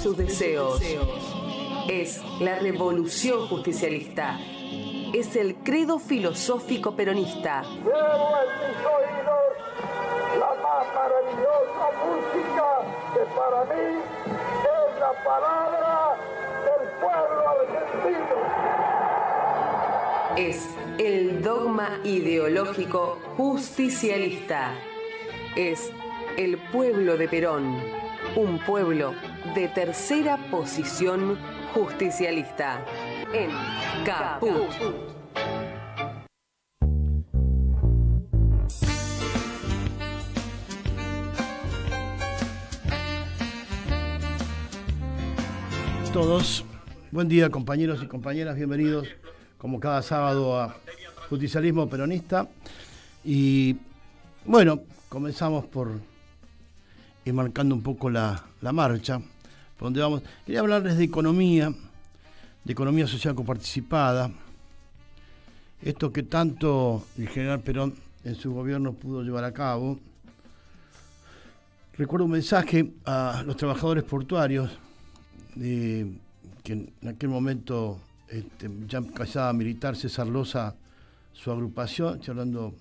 sus deseos. Es la revolución justicialista. Es el credo filosófico peronista. la más maravillosa música que para mí es la palabra del pueblo argentino. Es el dogma ideológico justicialista. Es el pueblo de Perón, un pueblo de tercera posición justicialista en Caput. Todos, buen día compañeros y compañeras, bienvenidos como cada sábado a Justicialismo Peronista. Y bueno, comenzamos por y marcando un poco la, marcha. Por donde vamos. Quería hablarles de economía, de economía social coparticipada. Esto que tanto el general Perón en su gobierno pudo llevar a cabo. Recuerdo un mensaje a los trabajadores portuarios, que en aquel momento este, ya callaba militar César Losa, su agrupación, estoy hablando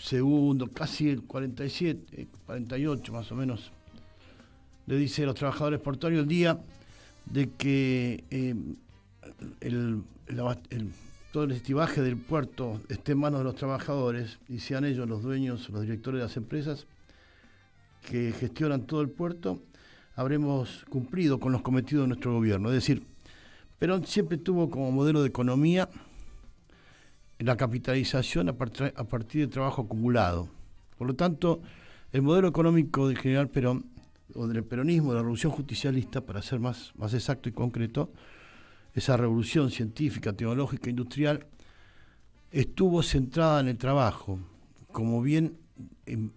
segundo, casi el 47, 48 más o menos, le dice a los trabajadores portuarios el día de que eh, todo el estibaje del puerto esté en manos de los trabajadores y sean ellos los dueños, los directores de las empresas que gestionan todo el puerto, habremos cumplido con los cometidos de nuestro gobierno. Es decir, Perón siempre tuvo como modelo de economía la capitalización a, a partir de trabajo acumulado. Por lo tanto, el modelo económico del general Perón, o del peronismo, de la revolución justicialista, para ser más, más exacto y concreto, esa revolución científica, tecnológica, industrial, estuvo centrada en el trabajo como bien em,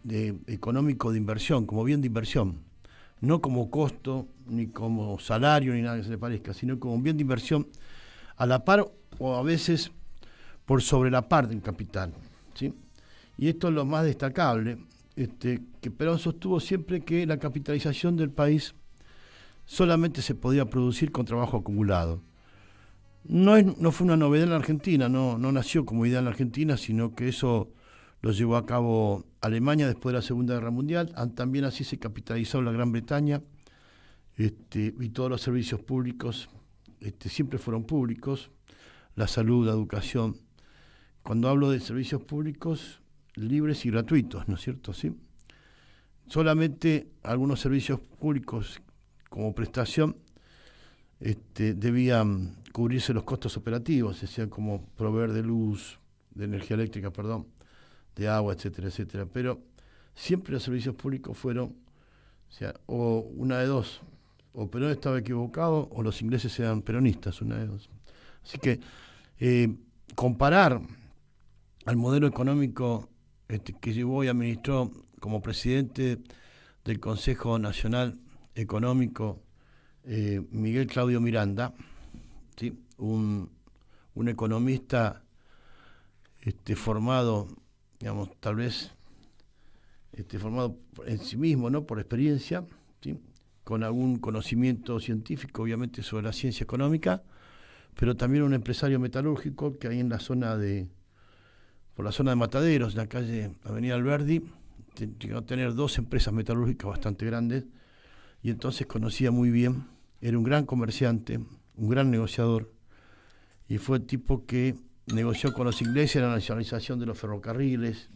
económico de inversión, como bien de inversión, no como costo, ni como salario, ni nada que se le parezca, sino como bien de inversión, a la par o a veces por sobre la parte del capital. ¿sí? Y esto es lo más destacable, este, que Perón sostuvo siempre que la capitalización del país solamente se podía producir con trabajo acumulado. No, no fue una novedad en la Argentina, no, no nació como idea en la Argentina, sino que eso lo llevó a cabo Alemania después de la Segunda Guerra Mundial, también así se capitalizó la Gran Bretaña este, y todos los servicios públicos este, siempre fueron públicos, la salud, la educación, cuando hablo de servicios públicos libres y gratuitos, ¿no es cierto? Sí. Solamente algunos servicios públicos como prestación este, debían cubrirse los costos operativos, es decir, como proveer de luz, de energía eléctrica, perdón, de agua, etcétera, etcétera. Pero siempre los servicios públicos fueron, o sea, o una de dos, o Perón estaba equivocado o los ingleses eran peronistas, una de dos. Así que eh, comparar al modelo económico este, que llevó y administró como presidente del Consejo Nacional Económico eh, Miguel Claudio Miranda, ¿sí? un, economista este, formado, digamos, tal vez este, formado en sí mismo, ¿no? Por experiencia, con algún conocimiento científico, obviamente, sobre la ciencia económica, pero también un empresario metalúrgico que hay en la zona de, por la zona de Mataderos, en la calle Avenida Alberdi, tenía a tener dos empresas metalúrgicas bastante grandes y entonces conocía muy bien, era un gran comerciante, un gran negociador y fue el tipo que negoció con los ingleses la nacionalización de los ferrocarriles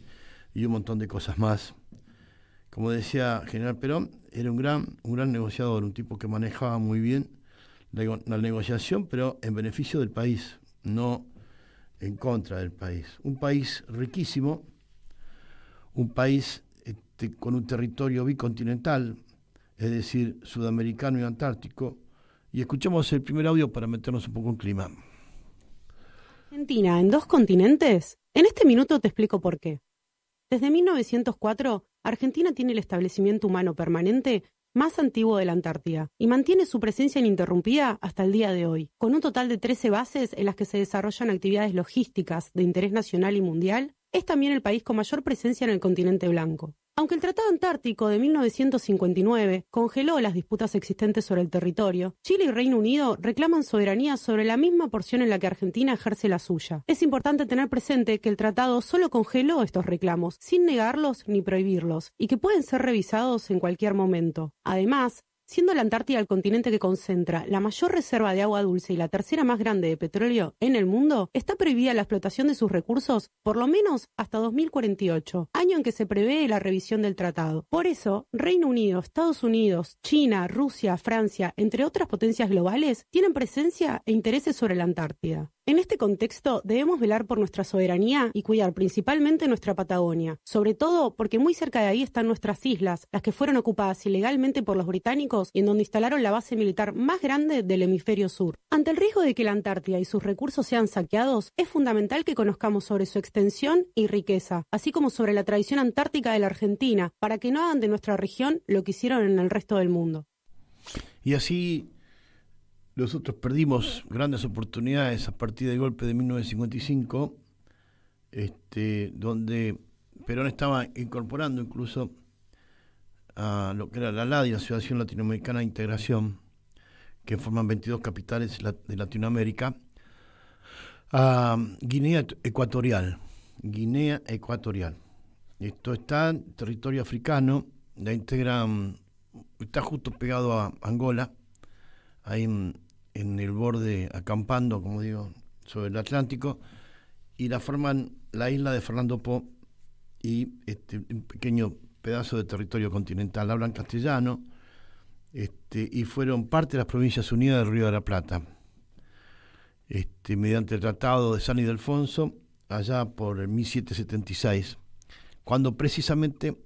y un montón de cosas más. Como decía General Perón, era un gran, un gran negociador, un tipo que manejaba muy bien la, la negociación, pero en beneficio del país, no en contra del país. Un país riquísimo, un país este, con un territorio bicontinental, es decir, sudamericano y antártico. Y escuchemos el primer audio para meternos un poco en clima. Argentina, en dos continentes. En este minuto te explico por qué. Desde 1904, Argentina tiene el establecimiento humano permanente más antiguo de la Antártida, y mantiene su presencia ininterrumpida hasta el día de hoy, con un total de 13 bases en las que se desarrollan actividades logísticas de interés nacional y mundial, es también el país con mayor presencia en el continente blanco. Aunque el Tratado Antártico de 1959 congeló las disputas existentes sobre el territorio, Chile y Reino Unido reclaman soberanía sobre la misma porción en la que Argentina ejerce la suya. Es importante tener presente que el tratado solo congeló estos reclamos, sin negarlos ni prohibirlos, y que pueden ser revisados en cualquier momento. Además, siendo la Antártida el continente que concentra la mayor reserva de agua dulce y la tercera más grande de petróleo en el mundo, está prohibida la explotación de sus recursos por lo menos hasta 2048, año en que se prevé la revisión del tratado. Por eso, Reino Unido, Estados Unidos, China, Rusia, Francia, entre otras potencias globales, tienen presencia e intereses sobre la Antártida. En este contexto debemos velar por nuestra soberanía y cuidar principalmente nuestra Patagonia, sobre todo porque muy cerca de ahí están nuestras islas, las que fueron ocupadas ilegalmente por los británicos y en donde instalaron la base militar más grande del hemisferio sur. Ante el riesgo de que la Antártida y sus recursos sean saqueados, es fundamental que conozcamos sobre su extensión y riqueza, así como sobre la tradición antártica de la Argentina, para que no hagan de nuestra región lo que hicieron en el resto del mundo. Y así nosotros perdimos grandes oportunidades a partir del golpe de 1955, este, donde Perón estaba incorporando incluso a lo que era la LADI, la Asociación Latinoamericana de Integración, que forman 22 capitales de Latinoamérica, a ah, Guinea Ecuatorial. Guinea Ecuatorial. Esto está en territorio africano, la integran, mm, está justo pegado a Angola, ahí en, el borde, acampando, como digo, sobre el Atlántico, y la forman la isla de Fernando Po y este, un pequeño pedazo de territorio continental, hablan castellano, este, y fueron parte de las Provincias Unidas del Río de la Plata. Este, mediante el Tratado de San Ildefonso, allá por el 1776, cuando precisamente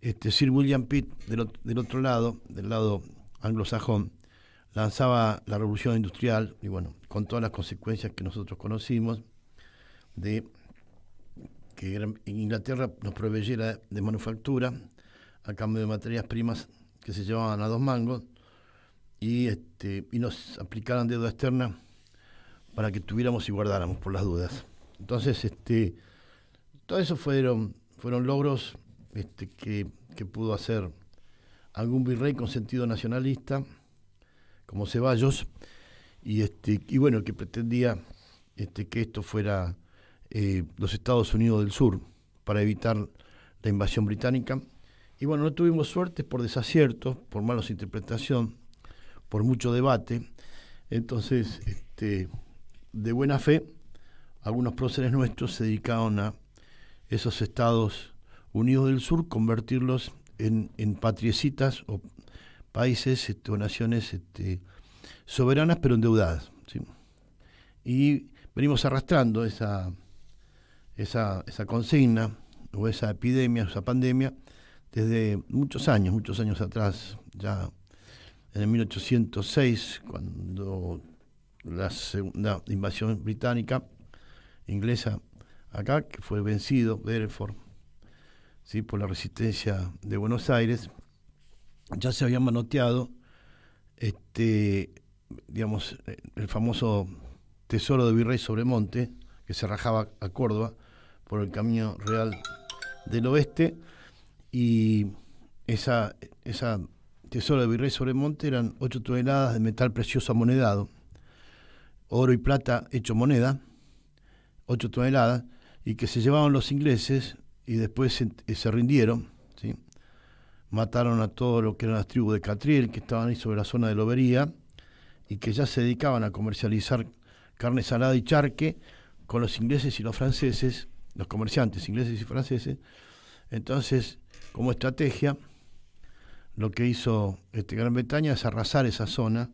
este, Sir William Pitt, del, del otro lado, del lado anglosajón, lanzaba la revolución industrial, y bueno, con todas las consecuencias que nosotros conocimos, de en Inglaterra nos proveyera de manufactura a cambio de materias primas que se llevaban a dos mangos y, este, y nos aplicaran deuda externa para que tuviéramos y guardáramos por las dudas. Entonces, este, todo eso fueron, fueron logros este, que, pudo hacer algún virrey con sentido nacionalista, como Ceballos, y, este, y bueno, que pretendía este, que esto fuera eh, los Estados Unidos del Sur para evitar la invasión británica. Y bueno, no tuvimos suerte por desaciertos, por malas interpretación, por mucho debate. Entonces, este, de buena fe, algunos próceres nuestros se dedicaron a esos Estados Unidos del Sur, convertirlos en, en patriecitas o países este, o naciones este, soberanas pero endeudadas. Y venimos arrastrando esa, esa, consigna o esa epidemia, esa pandemia, desde muchos años, muchos años atrás, ya en el 1806, cuando la segunda invasión británica, inglesa, acá, que fue vencido Bedford ¿sí? por la resistencia de Buenos Aires, ya se había manoteado este, digamos, el famoso tesoro de Virrey sobre Monte, que se rajaba a Córdoba, por el Camino Real del Oeste y esa, esa tesoro de Virrey sobre Monte eran 8 toneladas de metal precioso amonedado, oro y plata hecho moneda, 8 toneladas, y que se llevaban los ingleses y después eh, se, rindieron, ¿sí? mataron a todo lo que eran las tribus de Catriel que estaban ahí sobre la zona de Lobería y que ya se dedicaban a comercializar carne salada y charque con los ingleses y los franceses los comerciantes ingleses y franceses. Entonces, como estrategia, lo que hizo este Gran Bretaña es arrasar esa zona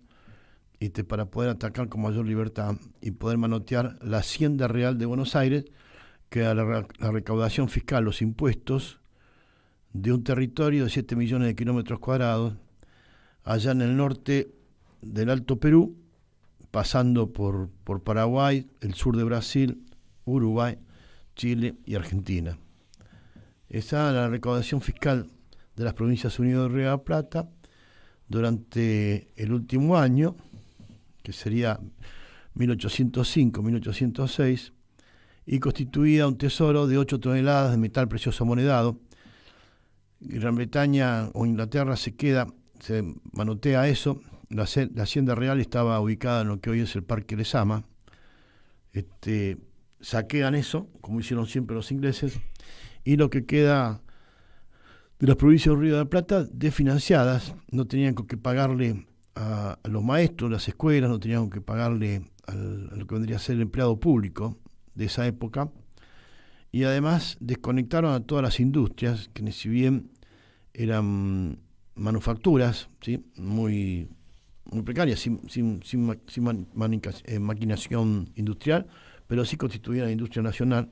este, para poder atacar con mayor libertad y poder manotear la hacienda real de Buenos Aires, que era la, recaudación fiscal, los impuestos de un territorio de 7 millones de kilómetros cuadrados, allá en el norte del Alto Perú, pasando por, por Paraguay, el sur de Brasil, Uruguay, Chile y Argentina. Esa la recaudación fiscal de las provincias unidas de Río de la Plata durante el último año, que sería 1805-1806, y constituía un tesoro de 8 toneladas de metal precioso monedado. Gran Bretaña o Inglaterra se queda, se manotea eso. La, Hacienda Real estaba ubicada en lo que hoy es el Parque Lezama. Este, saquean eso, como hicieron siempre los ingleses, y lo que queda de las provincias de Río de la Plata, desfinanciadas, no tenían con qué pagarle a, los maestros, las escuelas, no tenían que pagarle a lo que vendría a ser el empleado público de esa época, y además desconectaron a todas las industrias, que si bien eran manufacturas ¿sí? muy, muy precarias, sin, sin, sin, eh, maquinación industrial, pero sí constituían la industria nacional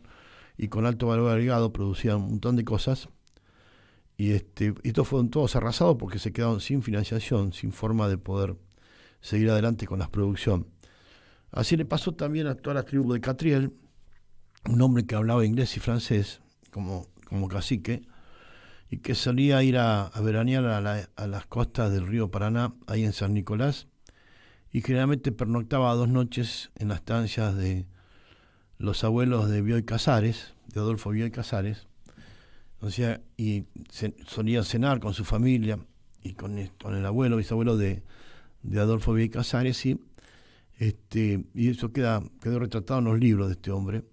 y con alto valor agregado producían un montón de cosas. Y este, estos fueron todos arrasados porque se quedaron sin financiación, sin forma de poder seguir adelante con la producción. Así le pasó también a toda la tribu de Catriel, un hombre que hablaba inglés y francés como, como cacique, y que salía a ir a, veranear a, a, las costas del río Paraná, ahí en San Nicolás, y generalmente pernoctaba dos noches en las estancias de, los abuelos de Bioy Casares, de Adolfo Bioy Casares, o sea, y solían cenar con su familia y con, el abuelo, bisabuelo de, de Adolfo Bioy Casares, y, este, y eso queda, quedó retratado en los libros de este hombre,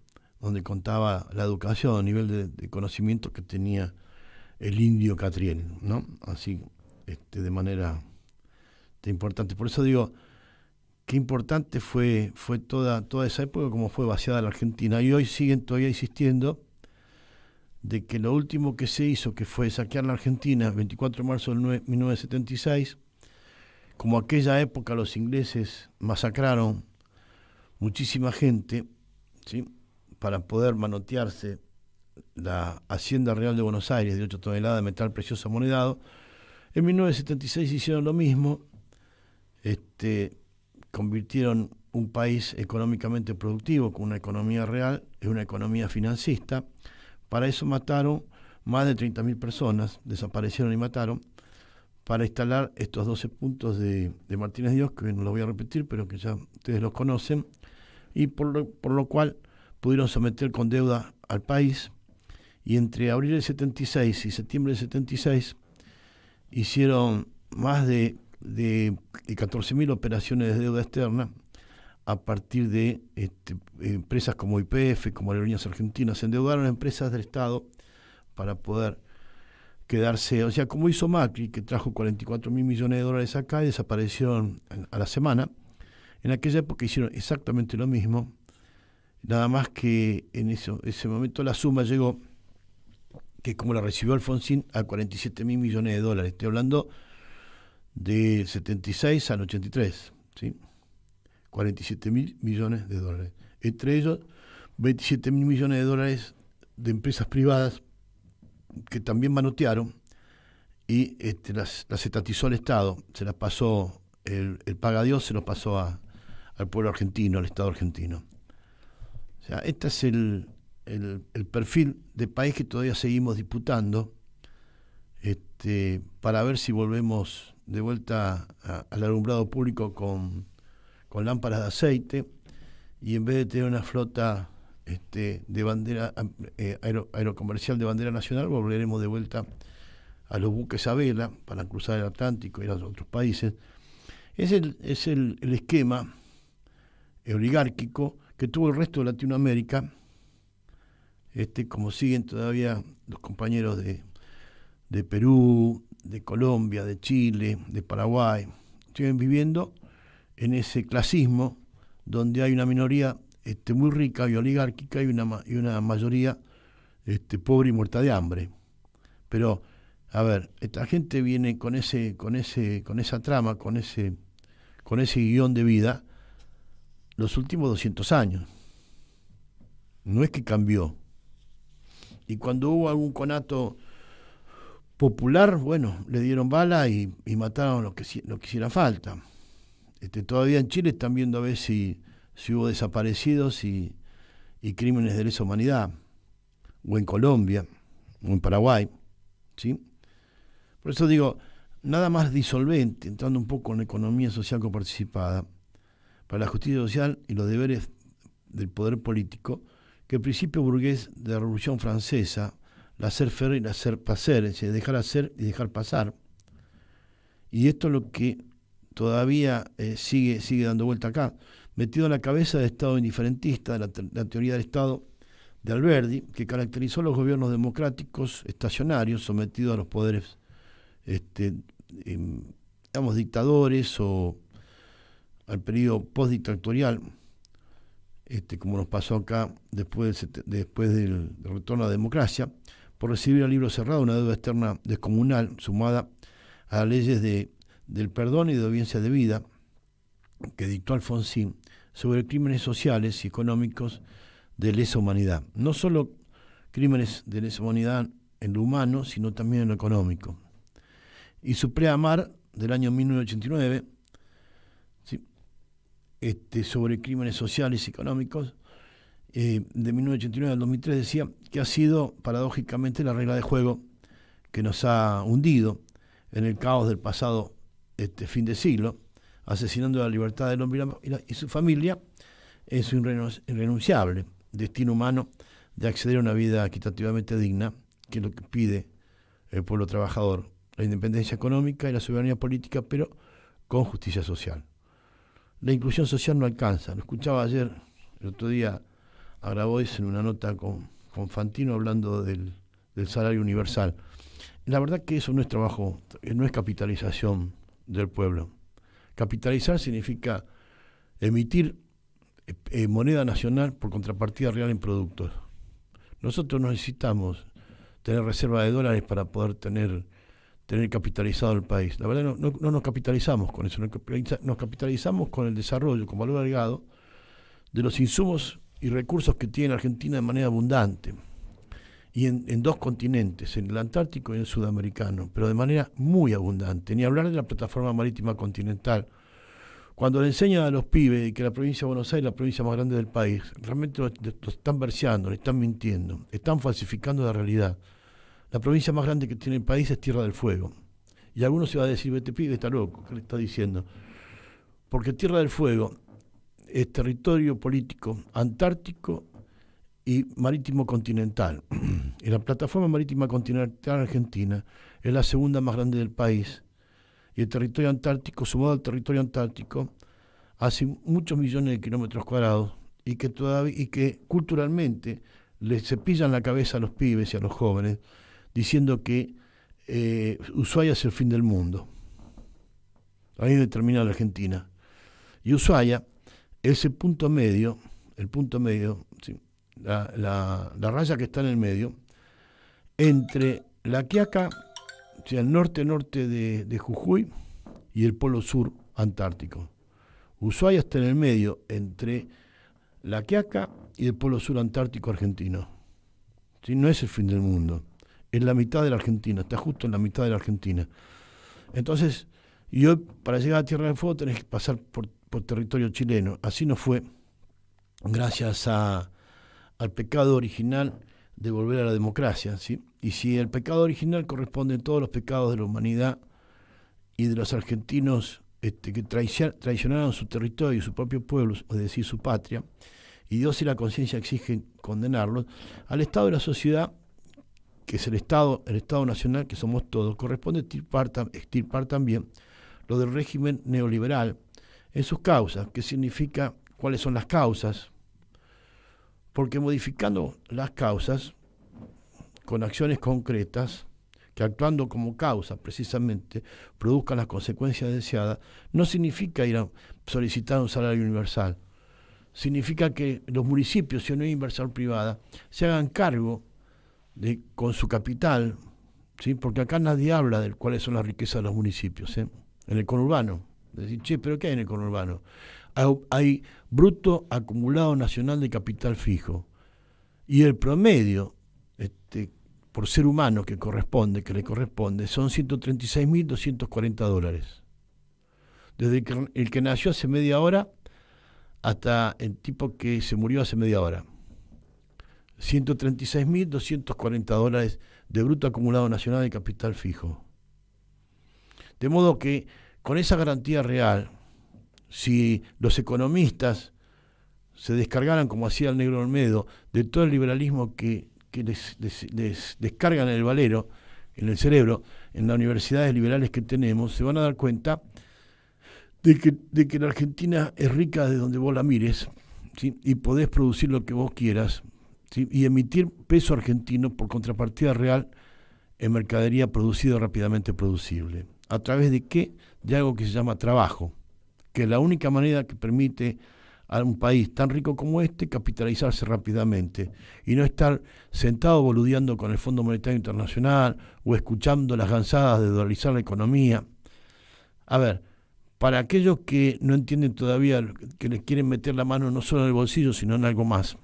donde contaba la educación, el nivel de, conocimiento que tenía el indio Catriel, ¿no? Así, este, de manera importante. Por eso digo, qué importante fue, fue toda, toda esa época, como fue vaciada la Argentina. Y hoy siguen todavía insistiendo de que lo último que se hizo, que fue saquear la Argentina, 24 de marzo de 1976, como aquella época los ingleses masacraron muchísima gente, ¿sí? para poder manotearse la Hacienda Real de Buenos Aires de 8 toneladas de metal precioso monedado. En 1976 hicieron lo mismo, este, convirtieron un país económicamente productivo con una economía real en una economía financista. Para eso mataron más de 30.000 personas, desaparecieron y mataron, para instalar estos 12 puntos de, Martínez Dios, que no lo voy a repetir, pero que ya ustedes los conocen, y por lo, por lo cual pudieron someter con deuda al país. Y entre abril del 76 y septiembre del 76 hicieron más de de, 14.000 operaciones de deuda externa a partir de este, empresas como IPF, como Aerolíneas Argentinas, se endeudaron a empresas del Estado para poder quedarse, o sea, como hizo Macri, que trajo 44 mil millones de dólares acá y desaparecieron a la semana, en aquella época hicieron exactamente lo mismo, nada más que en eso, ese momento la suma llegó, que como la recibió Alfonsín, a 47 mil millones de dólares. Estoy hablando de 76 al 83, ¿sí? 47 mil millones de dólares. Entre ellos, 27 mil millones de dólares de empresas privadas que también manotearon y este, las, estatizó el Estado, se las pasó, el, el paga Dios se los pasó al pueblo argentino, al Estado argentino. O sea, este es el, perfil de país que todavía seguimos disputando este, para ver si volvemos de vuelta al alumbrado público con, con, lámparas de aceite y en vez de tener una flota este, de bandera eh, aero, aerocomercial de bandera nacional, volveremos de vuelta a los buques a vela para cruzar el Atlántico y ir a otros países. Es el, es el, el esquema oligárquico que tuvo el resto de Latinoamérica, este, como siguen todavía los compañeros de, de Perú, de Colombia, de Chile, de Paraguay, siguen viviendo en ese clasismo donde hay una minoría este, muy rica y oligárquica y una, y una mayoría este, pobre y muerta de hambre. Pero, a ver, esta gente viene con ese, con ese, con esa trama, con ese, con ese guión de vida, los últimos 200 años. No es que cambió. Y cuando hubo algún conato popular, bueno, le dieron bala y, mataron lo que, lo que falta. Este, todavía en Chile están viendo a ver si, hubo desaparecidos y, crímenes de lesa humanidad, o en Colombia, o en Paraguay. ¿sí? Por eso digo, nada más disolvente, entrando un poco en la economía social coparticipada, para la justicia social y los deberes del poder político, que el principio burgués de la Revolución Francesa la hacer férrea y la hacer pasar, es decir, dejar hacer y dejar pasar. Y esto es lo que todavía eh, sigue, sigue dando vuelta acá, metido en la cabeza del Estado indiferentista, de la, teoría del Estado de Alberti, que caracterizó los gobiernos democráticos estacionarios sometidos a los poderes, este, em, digamos, dictadores o al periodo postdictatorial, este, como nos pasó acá después, después del retorno a la democracia, por recibir al libro cerrado una deuda externa descomunal sumada a leyes de, del perdón y de de vida que dictó Alfonsín sobre crímenes sociales y económicos de lesa humanidad. No solo crímenes de lesa humanidad en lo humano, sino también en lo económico. Y su preamar del año 1989 este, sobre crímenes sociales y económicos eh, de 1989 al 2003 decía que ha sido paradójicamente la regla de juego que nos ha hundido en el caos del pasado este, fin de siglo, asesinando la libertad del hombre y, y su familia es un irrenunciable destino humano de acceder a una vida equitativamente digna, que es lo que pide el pueblo trabajador, la independencia económica y la soberanía política, pero con justicia social. La inclusión social no alcanza. Lo escuchaba ayer, el otro día, a en una nota con, Fantino hablando del, salario universal. La verdad que eso no es trabajo, no es capitalización del pueblo. Capitalizar significa emitir eh, eh, moneda nacional por contrapartida real en productos. Nosotros no necesitamos tener reserva de dólares para poder tener tener capitalizado el país. La verdad no, no nos capitalizamos con eso, nos capitalizamos con el desarrollo, con valor agregado, de los insumos y recursos que tiene Argentina de manera abundante, y en, dos continentes, en el Antártico y en el Sudamericano, pero de manera muy abundante, ni hablar de la plataforma marítima continental. Cuando le enseñan a los pibes que la provincia de Buenos Aires es la provincia más grande del país, realmente lo, están verseando, le están mintiendo, están falsificando la realidad. La provincia más grande que tiene el país es Tierra del Fuego. Y algunos se va a decir, vete este pibe, está loco, ¿qué le está diciendo? Porque Tierra del Fuego es eh, territorio político antártico y marítimo continental. y la plataforma marítima continental argentina es la segunda más grande del país. Y el territorio antártico, sumado al territorio antártico, hace muchos millones de kilómetros cuadrados y que todavía y que culturalmente le cepillan la cabeza a los pibes y a los jóvenes diciendo que eh, Ushuaia es el fin del mundo. Ahí determina la Argentina. Y Ushuaia ese punto medio, el punto medio, la, raya que está en el medio, entre la Quiaca, o sea, el norte-norte de, Jujuy, y el polo sur antártico. Ushuaia está en el medio, entre la Quiaca y el polo sur antártico argentino. No es el fin del mundo, es la mitad de la Argentina, está justo en la mitad de la Argentina. Entonces, yo para llegar a Tierra del Fuego tenés que pasar por por territorio chileno. Así no fue, gracias a, al pecado original de volver a la democracia. ¿sí? Y si el pecado original corresponde a todos los pecados de la humanidad y de los argentinos este, que traicionaron su territorio y su propio pueblo, es decir, su patria, y Dios y la conciencia exigen condenarlos, al Estado de la sociedad, que es el Estado, el Estado nacional que somos todos, corresponde extirpar también lo del régimen neoliberal en sus causas, que significa cuáles son las causas, porque modificando las causas con acciones concretas, que actuando como causa precisamente produzcan las consecuencias deseadas, no significa ir a solicitar un salario universal. Significa que los municipios, si no hay inversión privada, se hagan cargo de, con su capital, ¿sí? porque acá nadie habla de cuáles son las riquezas de los municipios, ¿eh? en el conurbano. Decir, che, pero ¿qué hay en el conurbano? Hay, bruto acumulado nacional de capital fijo. Y el promedio este, por ser humano que corresponde, que le corresponde, son 136.240 dólares. Desde el que, el que nació hace media hora hasta el tipo que se murió hace media hora. 136.240 dólares de bruto acumulado nacional de capital fijo. De modo que con esa garantía real, si los economistas se descargaran, como hacía el negro Olmedo, de todo el liberalismo que, les, descargan en el valero, en el cerebro, en las universidades liberales que tenemos, se van a dar cuenta de que, la Argentina es rica de donde vos la mires y podés producir lo que vos quieras y emitir peso argentino por contrapartida real en mercadería producida rápidamente producible. ¿A través de qué? de algo que se llama trabajo, que es la única manera que permite a un país tan rico como este capitalizarse rápidamente y no estar sentado boludeando con el Fondo Monetario Internacional o escuchando las gansadas de dolarizar la economía. A ver, para aquellos que no entienden todavía que les quieren meter la mano no solo en el bolsillo, sino en algo más.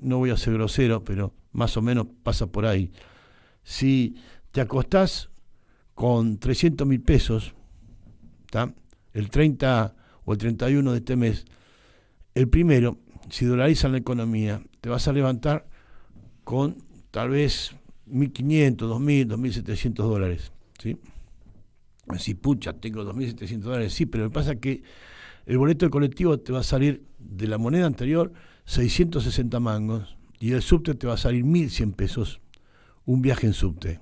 No voy a ser grosero, pero más o menos pasa por ahí. Si te acostás con 300 mil pesos el 30 o el 31 de este mes, el primero, si dolarizan la economía, te vas a levantar con tal vez 1.500, 2.000, 2.700 dólares. ¿sí? Si pucha, tengo 2.700 dólares, sí, pero me pasa que el boleto de colectivo te va a salir de la moneda anterior 660 mangos y el subte te va a salir 1.100 pesos un viaje en subte.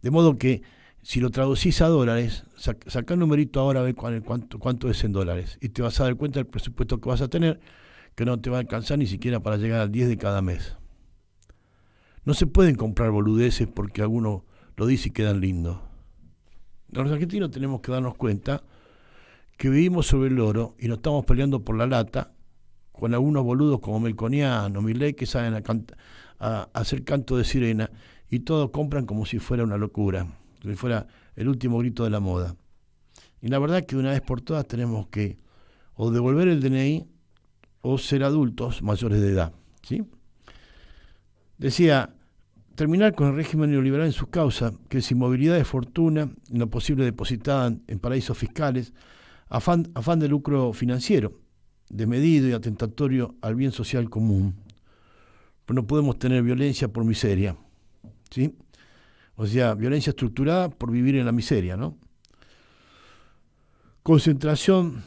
De modo que si lo traducís a dólares, sacá saca el numerito ahora a ver cuánto, cuánto es en dólares y te vas a dar cuenta del presupuesto que vas a tener, que no te va a alcanzar ni siquiera para llegar al 10 de cada mes. No se pueden comprar boludeces porque alguno lo dice y quedan lindos. Los argentinos tenemos que darnos cuenta que vivimos sobre el oro y nos estamos peleando por la lata con algunos boludos como Melconiano, o que saben a hacer canto de sirena y todos compran como si fuera una locura que fuera el último grito de la moda. Y la verdad que una vez por todas tenemos que o devolver el DNI o ser adultos mayores de edad. ¿sí? Decía, terminar con el régimen neoliberal en sus causas, que sin movilidad de fortuna, en lo posible depositada en paraísos fiscales, afán, afán de lucro financiero, desmedido y atentatorio al bien social común. Pero no podemos tener violencia por miseria. ¿sí? O sea, violencia estructurada por vivir en la miseria, ¿no? Concentración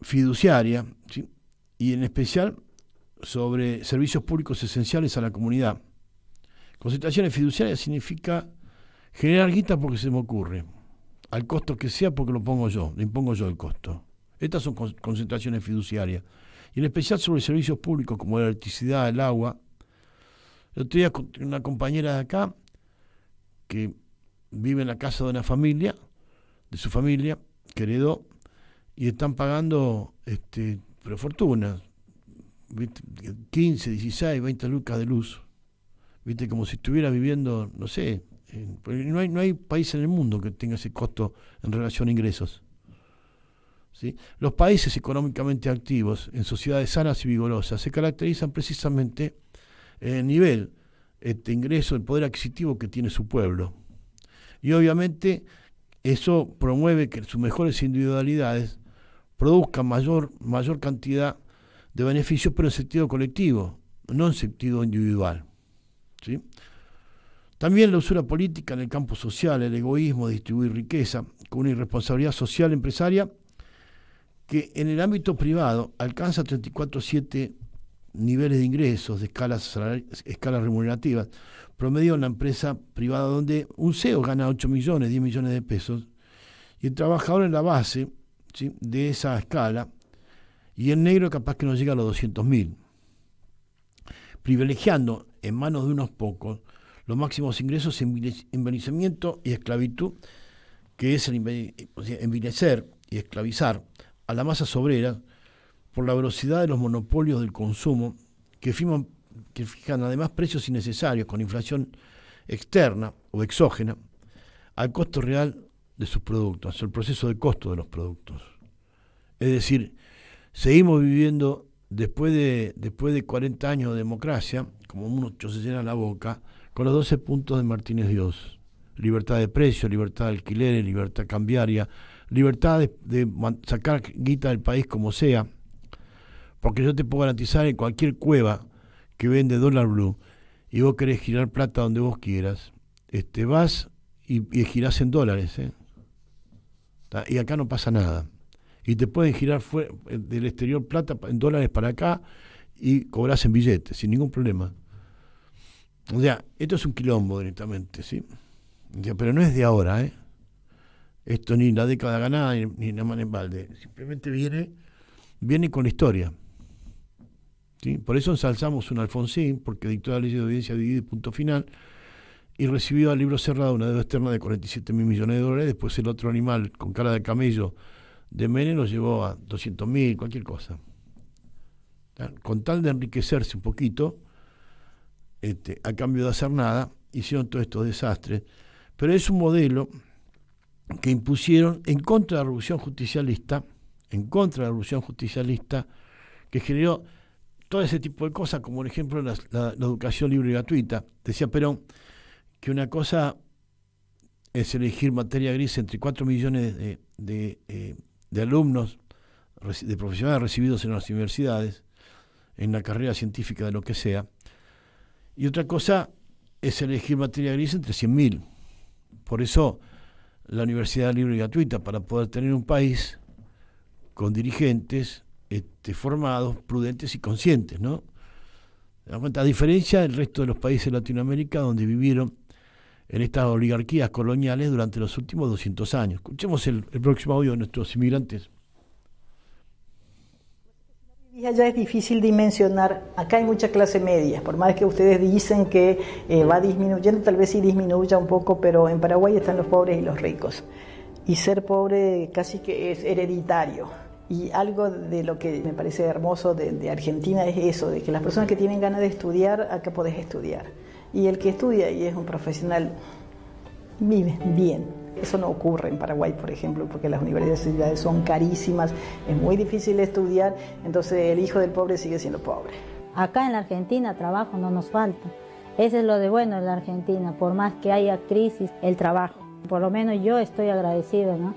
fiduciaria, y en especial sobre servicios públicos esenciales a la comunidad. Concentraciones fiduciarias significa generar guita porque se me ocurre, al costo que sea porque lo pongo yo, le impongo yo el costo. Estas son concentraciones fiduciarias. Y en especial sobre servicios públicos como la electricidad, el agua. El otro día una compañera de acá que vive en la casa de una familia, de su familia, que heredó, y están pagando este, pero fortuna, 15, 16, 20 lucas de luz. Viste, como si estuviera viviendo, no sé, no, hay, país en el mundo que tenga ese costo en relación a ingresos. ¿Sí? Los países económicamente activos en sociedades sanas y vigorosas se caracterizan precisamente en el nivel este ingreso, el poder adquisitivo que tiene su pueblo. Y obviamente eso promueve que sus mejores individualidades produzcan mayor, mayor cantidad de beneficios, pero en sentido colectivo, no en sentido individual. ¿sí? También la usura política en el campo social, el egoísmo de distribuir riqueza, con una irresponsabilidad social empresaria que en el ámbito privado alcanza 34,7 niveles de ingresos, de escalas, escalas remunerativas, promedio en la empresa privada donde un CEO gana 8 millones, 10 millones de pesos, y el trabajador en la base de esa escala, y el negro capaz que no llega a los 200 mil, privilegiando en manos de unos pocos los máximos ingresos, en envenenamiento y esclavitud, que es el envilecer y esclavizar a la masa obrera, por la velocidad de los monopolios del consumo que, firman, que fijan además precios innecesarios con inflación externa o exógena al costo real de sus productos, al proceso de costo de los productos. Es decir, seguimos viviendo después de, después de 40 años de democracia, como uno se llena la boca, con los 12 puntos de Martínez Dios. Libertad de precio, libertad de alquileres, libertad cambiaria, libertad de, de sacar guita del país como sea, porque yo te puedo garantizar en cualquier cueva que vende dólar Blue y vos querés girar plata donde vos quieras, este, vas y, girás en dólares. ¿eh? Y acá no pasa nada. Y te pueden girar eh, del exterior plata en dólares para acá y cobras en billetes, sin ningún problema. O sea, esto es un quilombo directamente, ¿sí? pero no es de ahora, ¿eh? Esto ni la década ganada ni, ni nada en balde. Simplemente viene, viene con la historia. Por eso ensalzamos un Alfonsín, porque dictó la ley de audiencia dividida punto final, y recibió al libro cerrado una deuda externa de 47 mil millones de dólares, después el otro animal con cara de camello de Mene lo llevó a 200 mil, cualquier cosa. Con tal de enriquecerse un poquito, este, a cambio de hacer nada, hicieron todos estos desastres, pero es un modelo que impusieron en contra de la revolución justicialista, en contra de la revolución justicialista, que generó todo ese tipo de cosas, como por ejemplo la, educación libre y gratuita. Decía Perón que una cosa es elegir materia gris entre 4 millones de, de, eh, alumnos, de profesionales recibidos en las universidades, en la carrera científica de lo que sea, y otra cosa es elegir materia gris entre 100.000. Por eso la universidad libre y gratuita, para poder tener un país con dirigentes este, formados, prudentes y conscientes, ¿no? A diferencia del resto de los países de Latinoamérica donde vivieron en estas oligarquías coloniales durante los últimos 200 años. Escuchemos el, próximo audio de nuestros inmigrantes. Ya es difícil dimensionar, acá hay mucha clase media, por más que ustedes dicen que eh, va disminuyendo, tal vez sí disminuya un poco, pero en Paraguay están los pobres y los ricos. Y ser pobre casi que es hereditario y algo de lo que me parece hermoso de, Argentina es eso, de que las personas que tienen ganas de estudiar, acá podés estudiar. Y el que estudia y es un profesional, vive bien. Eso no ocurre en Paraguay, por ejemplo, porque las universidades son carísimas, es muy difícil estudiar, entonces el hijo del pobre sigue siendo pobre. Acá en la Argentina trabajo no nos falta. Ese es lo de bueno en la Argentina, por más que haya crisis, el trabajo. Por lo menos yo estoy agradecido, ¿no?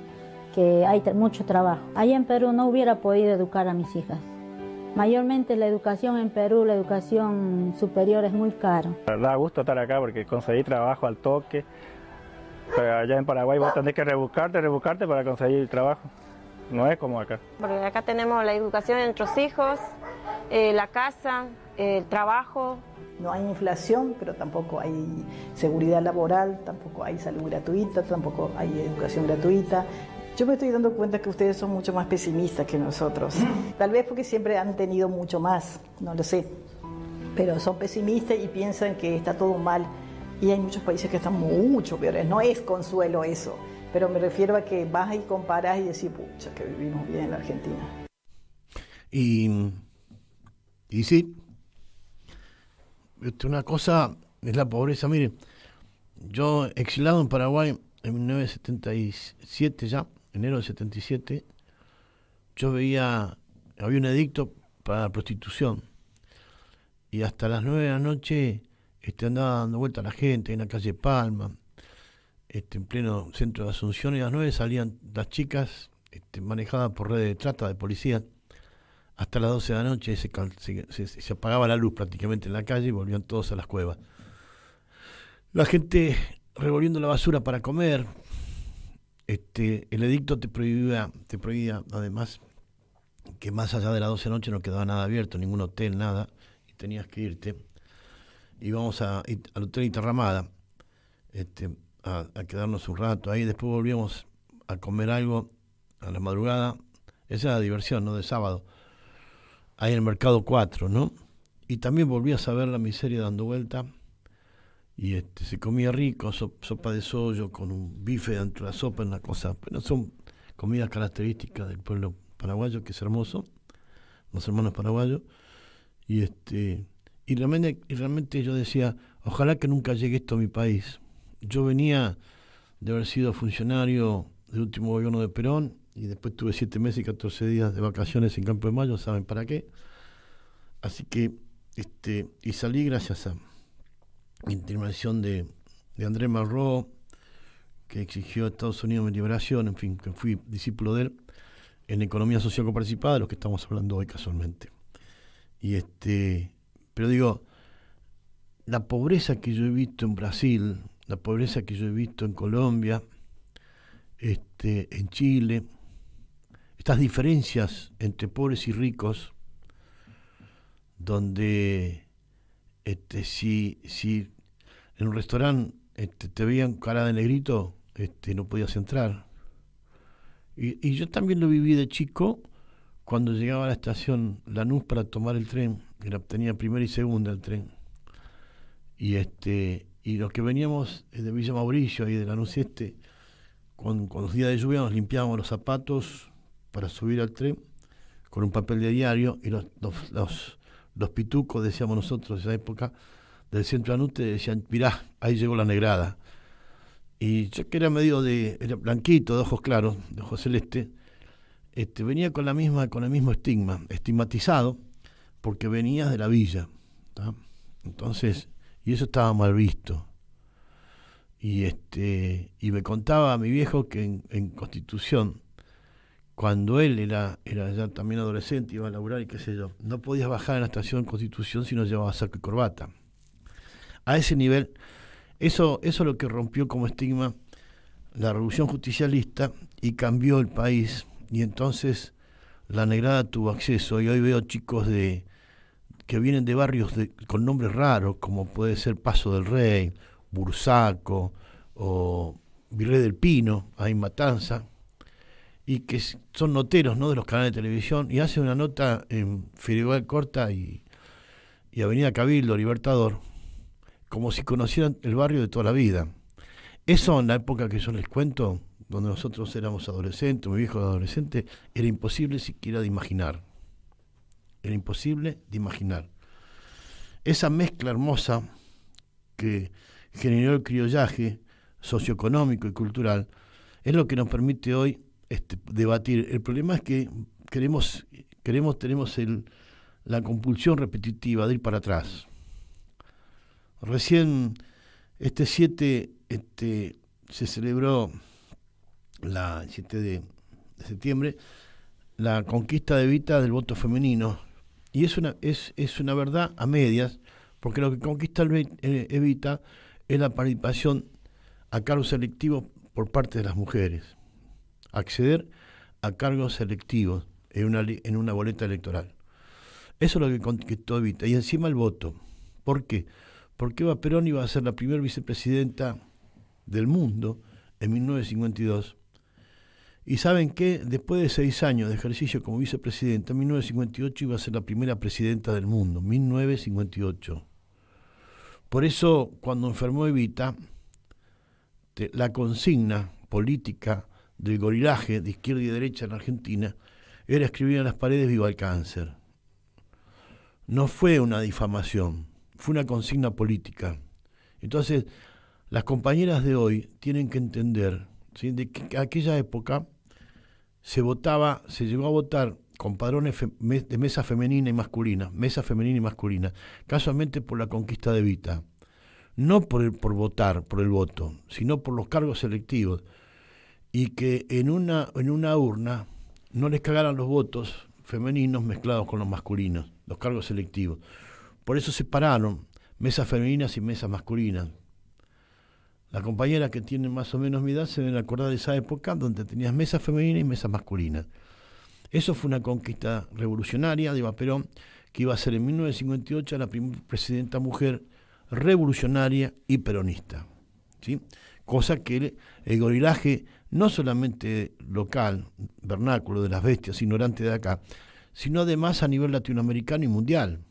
que hay mucho trabajo. Allá en Perú no hubiera podido educar a mis hijas. Mayormente la educación en Perú, la educación superior es muy caro. Da gusto estar acá porque conseguí trabajo al toque. allá en Paraguay vos tenés que rebuscarte, rebuscarte para conseguir trabajo. No es como acá. Porque acá tenemos la educación de nuestros hijos, eh, la casa, eh, el trabajo. No hay inflación, pero tampoco hay seguridad laboral, tampoco hay salud gratuita, tampoco hay educación gratuita, yo me estoy dando cuenta que ustedes son mucho más pesimistas que nosotros. Mm. Tal vez porque siempre han tenido mucho más, no lo sé. Pero son pesimistas y piensan que está todo mal. Y hay muchos países que están mucho peores. No es consuelo eso. Pero me refiero a que vas y comparas y decís, pucha, que vivimos bien en la Argentina. Y, y sí, este, una cosa es la pobreza. Mire, yo exilado en Paraguay en 1977 ya, enero del 77, yo veía, había un edicto para la prostitución. Y hasta las 9 de la noche este, andaba dando vuelta la gente en la calle Palma, este, en pleno centro de Asunción, y a las 9 salían las chicas este, manejadas por redes de trata de policía. Hasta las 12 de la noche se apagaba la luz prácticamente en la calle y volvían todos a las cuevas. La gente revolviendo la basura para comer, este, el edicto te prohibía, te prohibía además que más allá de las 12 de noche no quedaba nada abierto, ningún hotel, nada, y tenías que irte. Íbamos a, al hotel Interramada este, a, quedarnos un rato ahí, después volvíamos a comer algo a la madrugada. Esa era la diversión, ¿no? De sábado. Ahí en el Mercado 4, ¿no? Y también volvías a ver la miseria dando vuelta y este, se comía rico, sopa de soyo con un bife dentro de la sopa, una cosa. pero son comidas características del pueblo paraguayo, que es hermoso, los hermanos paraguayos. Y este y realmente, y realmente yo decía, ojalá que nunca llegue esto a mi país. Yo venía de haber sido funcionario del último gobierno de Perón y después tuve siete meses y 14 días de vacaciones en Campo de Mayo, ¿saben para qué? Así que, este, y salí gracias a intervención de, de André Marro, que exigió a Estados Unidos mi liberación, en fin, que fui discípulo de él, en economía social coparticipada, de los que estamos hablando hoy casualmente. Y este, pero digo, la pobreza que yo he visto en Brasil, la pobreza que yo he visto en Colombia, este, en Chile, estas diferencias entre pobres y ricos, donde este, en un restaurante este, te veían cara de negrito, este, no podías entrar. Y, yo también lo viví de chico cuando llegaba a la estación Lanús para tomar el tren. Era, tenía primera y segunda el tren. Y este y los que veníamos eh, de Villa Mauricio y de Lanús Este, con, los días de lluvia nos limpiábamos los zapatos para subir al tren con un papel de diario y los, los, los, pitucos, decíamos nosotros esa época, del centro Nute, decían, mirá, ahí llegó la negrada. Y yo que era medio de, era blanquito, de ojos claros, de ojos celeste, este, venía con la misma, con el mismo estigma, estigmatizado, porque venías de la villa. Entonces, y eso estaba mal visto. Y este, y me contaba a mi viejo que en, Constitución, cuando él era, era ya también adolescente, iba a laburar y qué sé yo, no podías bajar en la estación Constitución si no llevabas saco y corbata a ese nivel, eso, eso es lo que rompió como estigma la revolución justicialista y cambió el país. Y entonces la negrada tuvo acceso. Y hoy veo chicos de que vienen de barrios con nombres raros, como puede ser Paso del Rey, Bursaco o Virrey del Pino, ahí en Matanza, y que son noteros ¿no? de los canales de televisión, y hace una nota en Federal Corta y Avenida Cabildo, Libertador, como si conocieran el barrio de toda la vida. Eso en la época que yo les cuento, donde nosotros éramos adolescentes, mi viejo adolescentes, adolescente, era imposible siquiera de imaginar. Era imposible de imaginar. Esa mezcla hermosa que generó el criollaje socioeconómico y cultural es lo que nos permite hoy este, debatir. El problema es que queremos, queremos tenemos la compulsión repetitiva de ir para atrás Recién este 7 este, se celebró, la 7 de, septiembre, la conquista de Evita del voto femenino. Y es una, es, una verdad a medias, porque lo que conquista Evita es la participación a cargos selectivos por parte de las mujeres. Acceder a cargos selectivos en una, en una boleta electoral. Eso es lo que conquistó Evita. Y encima el voto. ¿Por qué? Porque porque Eva Perón iba a ser la primera vicepresidenta del mundo en 1952. Y saben que después de seis años de ejercicio como vicepresidenta, en 1958 iba a ser la primera presidenta del mundo, 1958. Por eso, cuando enfermó Evita, la consigna política del gorilaje de izquierda y derecha en Argentina era escribir en las paredes viva el cáncer. No fue una difamación, fue una consigna política. Entonces, las compañeras de hoy tienen que entender que en que aquella época se votaba, se llegó a votar con padrones de mesa femenina y masculina, mesa femenina y masculina, casualmente por la conquista de Vita. No por, el, por votar, por el voto, sino por los cargos selectivos. Y que en una, en una urna no les cagaran los votos femeninos mezclados con los masculinos, los cargos selectivos. Por eso separaron mesas femeninas y mesas masculinas. Las compañeras que tienen más o menos mi edad se deben acordar de esa época donde tenías mesas femeninas y mesas masculinas. Eso fue una conquista revolucionaria de Eva Perón, que iba a ser en 1958 la primera presidenta mujer revolucionaria y peronista. ¿sí? Cosa que el, gorilaje, no solamente local, vernáculo de las bestias, ignorantes de acá, sino además a nivel latinoamericano y mundial.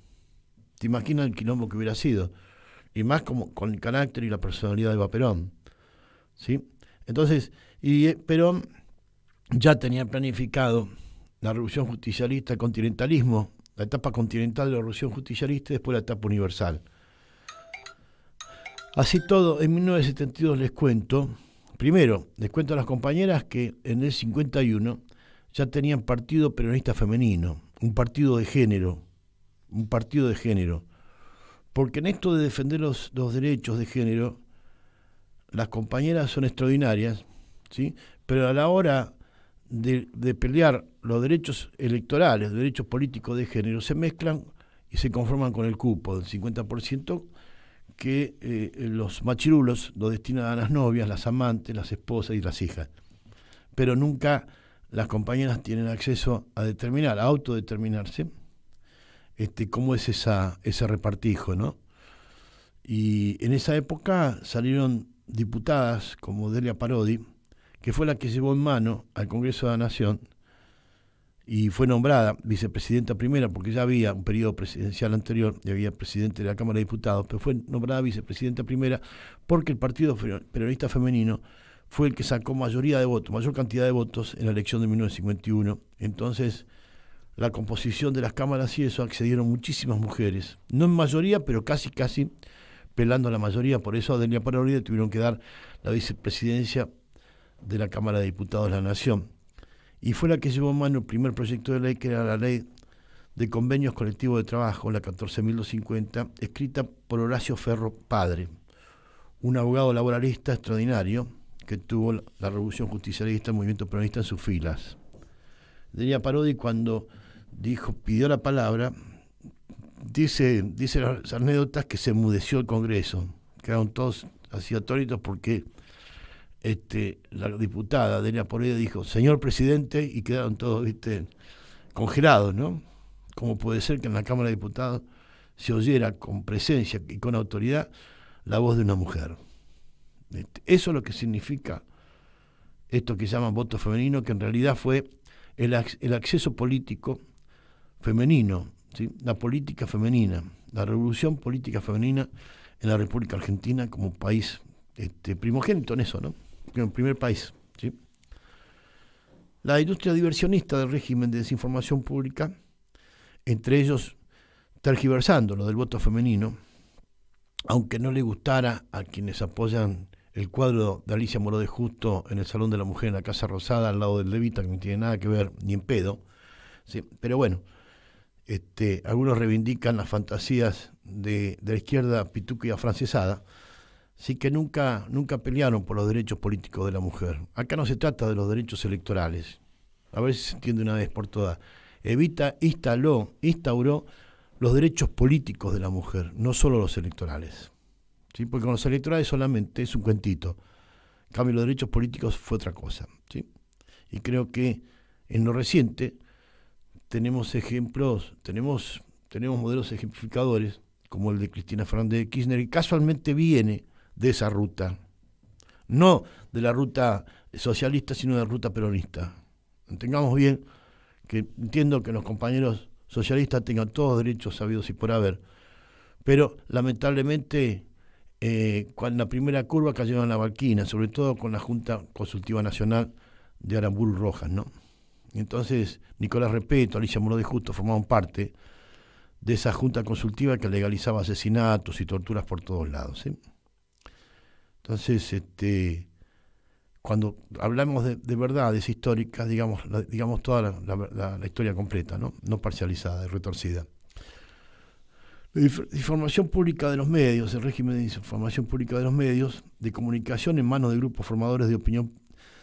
¿Te imaginas el quilombo que hubiera sido? Y más como con el carácter y la personalidad de Eva Perón. ¿Sí? Entonces, y eh, Perón ya tenía planificado la revolución justicialista, el continentalismo, la etapa continental de la revolución justicialista y después la etapa universal. Así todo, en 1972 les cuento, primero, les cuento a las compañeras que en el 51 ya tenían partido peronista femenino, un partido de género, un partido de género. Porque en esto de defender los, derechos de género, las compañeras son extraordinarias, ¿sí? pero a la hora de, pelear los derechos electorales, los derechos políticos de género, se mezclan y se conforman con el cupo del 50% que eh, los machirulos lo destinan a las novias, las amantes, las esposas y las hijas. Pero nunca las compañeras tienen acceso a determinar, a autodeterminarse este, cómo es esa, ese repartijo, ¿no? Y en esa época salieron diputadas como Delia Parodi, que fue la que llevó en mano al Congreso de la Nación y fue nombrada vicepresidenta primera, porque ya había un periodo presidencial anterior y había presidente de la Cámara de Diputados, pero fue nombrada vicepresidenta primera porque el Partido Peronista Femenino fue el que sacó mayoría de votos, mayor cantidad de votos en la elección de 1951. Entonces, la composición de las cámaras y eso accedieron muchísimas mujeres. No en mayoría, pero casi, casi pelando a la mayoría. Por eso a Delia tuvieron que dar la vicepresidencia de la Cámara de Diputados de la Nación. Y fue la que llevó a mano el primer proyecto de ley, que era la ley de convenios colectivos de trabajo, la 14.250, escrita por Horacio Ferro Padre, un abogado laboralista extraordinario que tuvo la revolución justicialista, el movimiento peronista en sus filas. Delia Parodi cuando dijo, pidió la palabra, dice, dice las anécdotas que se mudeció el Congreso, quedaron todos así atónitos porque este, la diputada Delia Poreda dijo, señor presidente, y quedaron todos ¿viste? congelados, ¿no? ¿Cómo puede ser que en la Cámara de Diputados se oyera con presencia y con autoridad la voz de una mujer? Este, eso es lo que significa esto que llaman voto femenino, que en realidad fue el, el acceso político femenino, ¿sí? la política femenina, la revolución política femenina en la República Argentina como país este, primogénito en eso, ¿no? El primer país. ¿sí? La industria diversionista del régimen de desinformación pública, entre ellos tergiversando lo del voto femenino, aunque no le gustara a quienes apoyan el cuadro de Alicia Moró de Justo en el Salón de la Mujer en la Casa Rosada, al lado del Levita, que no tiene nada que ver ni en pedo. ¿sí? Pero bueno, este, algunos reivindican las fantasías de, la izquierda pituca y afrancesada, sí que nunca, nunca pelearon por los derechos políticos de la mujer. Acá no se trata de los derechos electorales. A ver si se entiende una vez por todas. Evita instaló, instauró los derechos políticos de la mujer, no solo los electorales. ¿Sí? Porque con los electorales solamente es un cuentito. En cambio, los derechos políticos fue otra cosa. ¿sí? Y creo que en lo reciente tenemos ejemplos, tenemos, tenemos modelos ejemplificadores, como el de Cristina Fernández de Kirchner, y casualmente viene de esa ruta, no de la ruta socialista, sino de la ruta peronista. Entendamos bien que entiendo que los compañeros socialistas tengan todos derechos sabidos y por haber, pero lamentablemente eh, con la primera curva cayó en la balquina, sobre todo con la Junta Consultiva Nacional de Arambul Rojas, ¿no? Entonces, Nicolás Repeto, Alicia Muro de Justo formaban parte de esa junta consultiva que legalizaba asesinatos y torturas por todos lados. Entonces, este, cuando hablamos de, verdades históricas, digamos, digamos toda la, historia completa, ¿no? parcializada retorcida. La información pública de los medios, el régimen de información pública de los medios de comunicación en manos de grupos formadores de opinión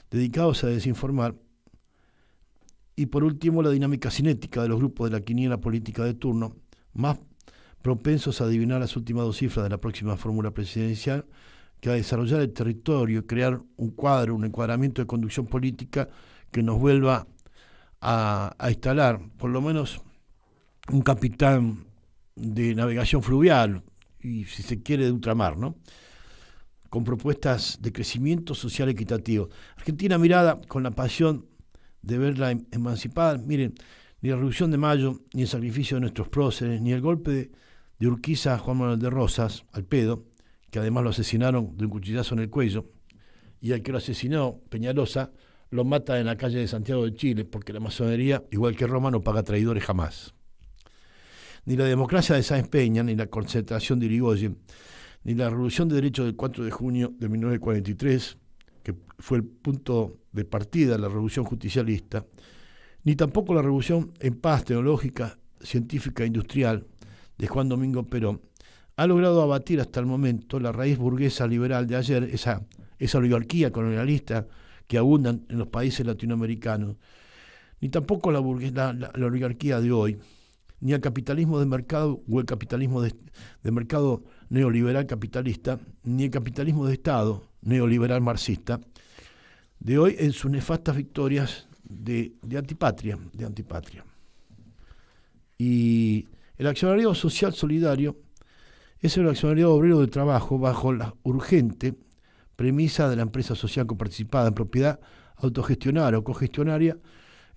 dedicados a desinformar, y por último, la dinámica cinética de los grupos de la quiniela política de turno, más propensos a adivinar las últimas dos cifras de la próxima fórmula presidencial, que a desarrollar el territorio, crear un cuadro, un encuadramiento de conducción política que nos vuelva a, a instalar por lo menos un capitán de navegación fluvial y, si se quiere, de ultramar, ¿no? con propuestas de crecimiento social equitativo. Argentina mirada con la pasión de verla em-, emancipada. Miren, ni la Revolución de Mayo, ni el sacrificio de nuestros próceres, ni el golpe de, Urquiza a Juan Manuel de Rosas, al pedo, que además lo asesinaron de un cuchillazo en el cuello, y al que lo asesinó, Peñalosa, lo mata en la calle de Santiago de Chile, porque la masonería, igual que Roma, no paga traidores jamás. Ni la democracia de Sáenz Peña, ni la concentración de Irigoyen, ni la revolución de derecho del 4 de junio de 1943, que fue el punto de partida la revolución justicialista, ni tampoco la revolución en paz tecnológica, científica e industrial de Juan Domingo Perón, ha logrado abatir hasta el momento la raíz burguesa liberal de ayer, esa, oligarquía colonialista que abundan en los países latinoamericanos, ni tampoco la, oligarquía de hoy, ni el capitalismo de mercado o el capitalismo de, mercado neoliberal capitalista, ni el capitalismo de Estado neoliberal marxista, de hoy en sus nefastas victorias de, antipatria, de antipatria. Y el accionario social solidario es el accionario obrero del trabajo bajo la urgente premisa de la empresa social coparticipada en propiedad autogestionaria o cogestionaria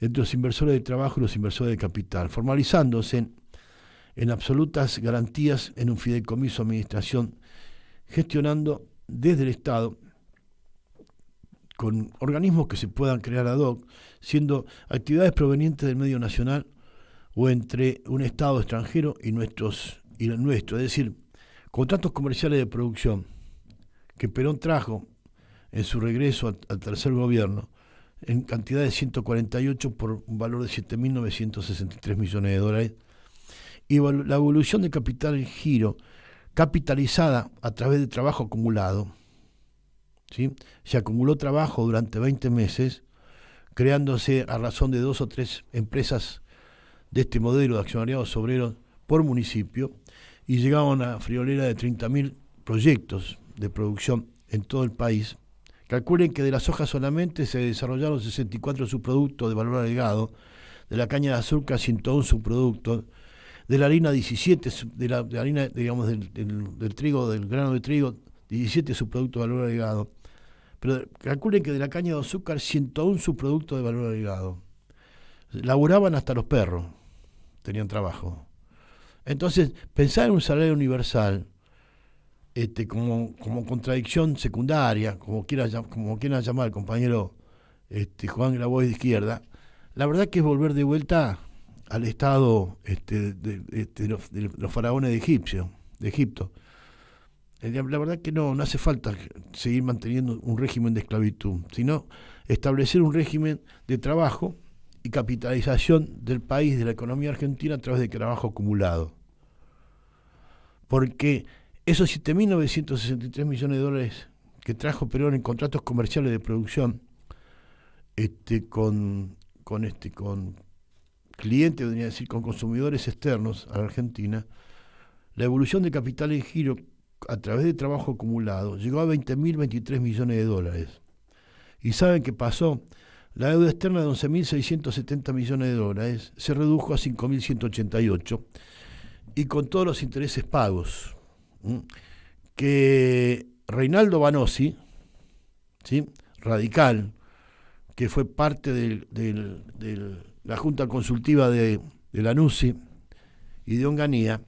entre los inversores de trabajo y los inversores de capital, formalizándose en, absolutas garantías en un fideicomiso administración, gestionando desde el Estado con organismos que se puedan crear ad hoc, siendo actividades provenientes del medio nacional o entre un Estado extranjero y, nuestros, y nuestro. Es decir, contratos comerciales de producción que Perón trajo en su regreso al, tercer gobierno en cantidad de 148 por un valor de 7.963 millones de dólares, y la evolución de capital en giro capitalizada a través de trabajo acumulado se acumuló trabajo durante 20 meses, creándose a razón de dos o tres empresas de este modelo de accionariado obrero por municipio y llegaba a friolera de 30.000 proyectos de producción en todo el país. Calculen que de las hojas solamente se desarrollaron 64 subproductos de valor agregado, de la caña de azúcar 101 subproductos, de la harina 17, de la, harina, digamos, del, trigo, del grano de trigo, 17 subproductos de valor agregado, pero calculen que de la caña de azúcar 101 su producto de valor agregado. Laburaban hasta los perros, tenían trabajo. Entonces, pensar en un salario universal este, como, como contradicción secundaria, como quiera, como llamar el compañero este, Juan Grabois de izquierda, la verdad que es volver de vuelta al estado este, de, los, faraones de de Egipto. Eh, la verdad que no, no hace falta seguir manteniendo un régimen de esclavitud, sino establecer un régimen de trabajo y capitalización del país, de la economía argentina a través de trabajo acumulado. Porque esos 7.963 millones de dólares que trajo Perón en contratos comerciales de producción este, con, este, con clientes, decir, con consumidores externos a la Argentina, la evolución de capital en giro a través de trabajo acumulado, llegó a 20.023 millones de dólares. ¿Y saben qué pasó? La deuda externa de 11.670 millones de dólares se redujo a 5.188 y con todos los intereses pagos que Reinaldo Banossi, ¿sí? radical, que fue parte de la Junta Consultiva de, de NUSI y de Onganía,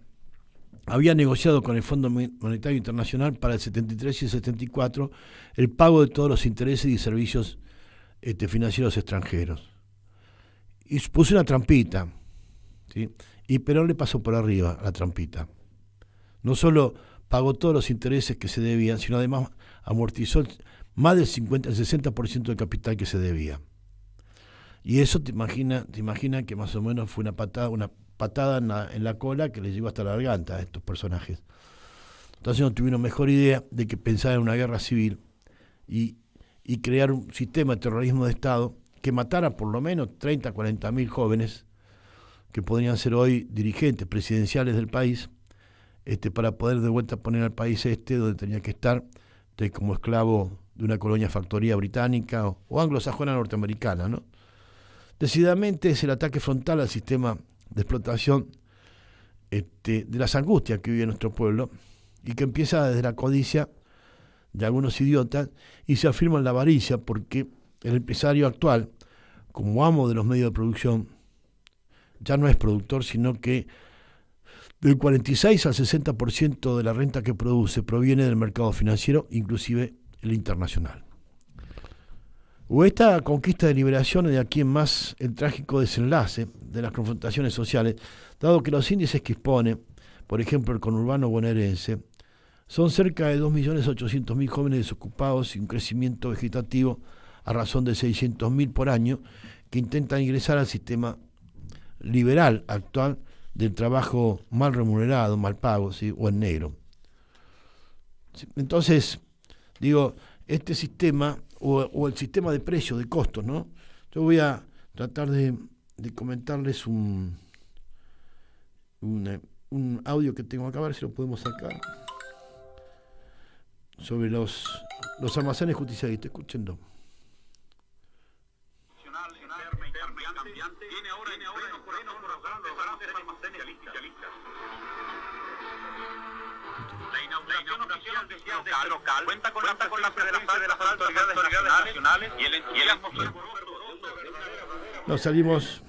había negociado con el Fondo Monetario Internacional para el 73 y el 74 el pago de todos los intereses y servicios este, financieros extranjeros. Y puso una trampita, ¿sí? y Perón le pasó por arriba la trampita. No solo pagó todos los intereses que se debían, sino además amortizó más del 50, 60% del capital que se debía. Y eso te imagina, te imagina que más o menos fue una patada, una patada en la, cola que les llegó hasta la garganta a estos personajes. Entonces no tuvieron mejor idea de que pensar en una guerra civil y, crear un sistema de terrorismo de Estado que matara por lo menos 30, 40 mil jóvenes que podrían ser hoy dirigentes presidenciales del país, este, para poder de vuelta poner al país este donde tenía que estar, como esclavo de una colonia factoría británica o, anglosajona norteamericana. ¿no? Decididamente es el ataque frontal al sistema de explotación este, de las angustias que vive nuestro pueblo y que empieza desde la codicia de algunos idiotas y se afirma en la avaricia porque el empresario actual, como amo de los medios de producción, ya no es productor, sino que del 46 al 60% de la renta que produce proviene del mercado financiero, inclusive el internacional o esta conquista de liberación de aquí en más el trágico desenlace de las confrontaciones sociales, dado que los índices que expone, por ejemplo el conurbano bonaerense, son cerca de 2.800.000 jóvenes desocupados y un crecimiento vegetativo a razón de 600.000 por año que intentan ingresar al sistema liberal actual del trabajo mal remunerado, mal pago o en negro. Entonces, digo, este sistema o, el sistema de precios, de costos, ¿no? Yo voy a tratar de, comentarles un, un, audio que tengo acá, a ver si lo podemos sacar, sobre los, los almacenes ¿está escuchando. cuenta con la presencia de las autoridades, nacionales y el entusiasmo Nos salimos.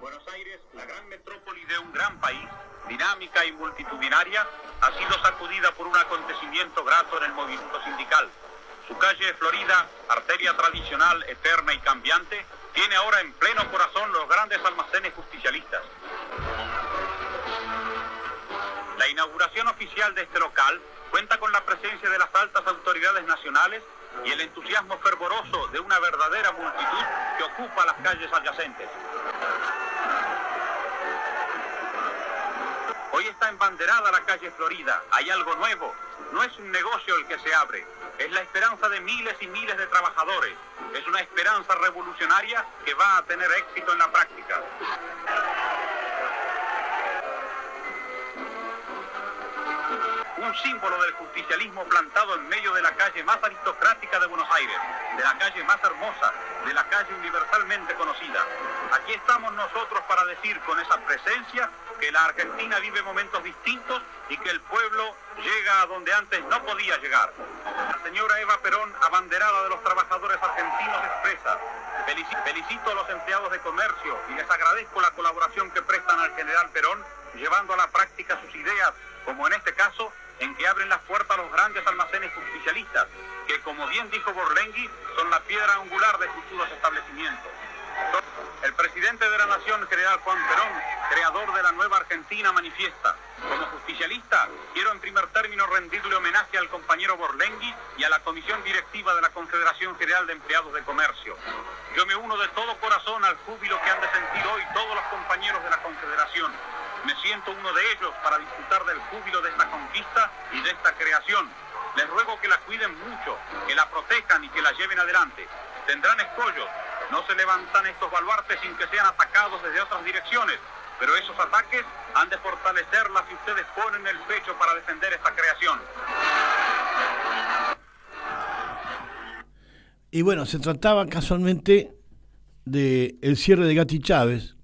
Buenos Aires, la gran metrópoli de un gran país, dinámica y multitudinaria, ha sido sacudida por un acontecimiento grato en el movimiento sindical. Su calle Florida, arteria tradicional, eterna y cambiante, tiene ahora en pleno corazón los grandes almacenes justicialistas inauguración oficial de este local cuenta con la presencia de las altas autoridades nacionales y el entusiasmo fervoroso de una verdadera multitud que ocupa las calles adyacentes. Hoy está embanderada la calle Florida, hay algo nuevo, no es un negocio el que se abre, es la esperanza de miles y miles de trabajadores, es una esperanza revolucionaria que va a tener éxito en la práctica. un símbolo del justicialismo plantado en medio de la calle más aristocrática de Buenos Aires, de la calle más hermosa, de la calle universalmente conocida. Aquí estamos nosotros para decir con esa presencia que la Argentina vive momentos distintos y que el pueblo llega a donde antes no podía llegar. La señora Eva Perón, abanderada de los trabajadores argentinos, expresa, felicito a los empleados de comercio y les agradezco la colaboración que prestan al general Perón, llevando a la práctica sus ideas, como en este caso en que abren las puertas los grandes almacenes justicialistas, que como bien dijo Borlengui, son la piedra angular de futuros establecimientos. El presidente de la Nación, general Juan Perón, creador de la nueva Argentina, manifiesta, como justicialista, quiero en primer término rendirle homenaje al compañero Borlengui y a la comisión directiva de la Confederación General de Empleados de Comercio. Yo me uno de todo corazón al júbilo que han de sentir hoy todos los compañeros de la Confederación me siento uno de ellos para disfrutar del júbilo de esta conquista y de esta creación. Les ruego que la cuiden mucho, que la protejan y que la lleven adelante. Tendrán escollos. No se levantan estos baluartes sin que sean atacados desde otras direcciones. Pero esos ataques han de fortalecerla si ustedes ponen el pecho para defender esta creación. Y bueno, se trataba casualmente de cierre de Gatti Chávez,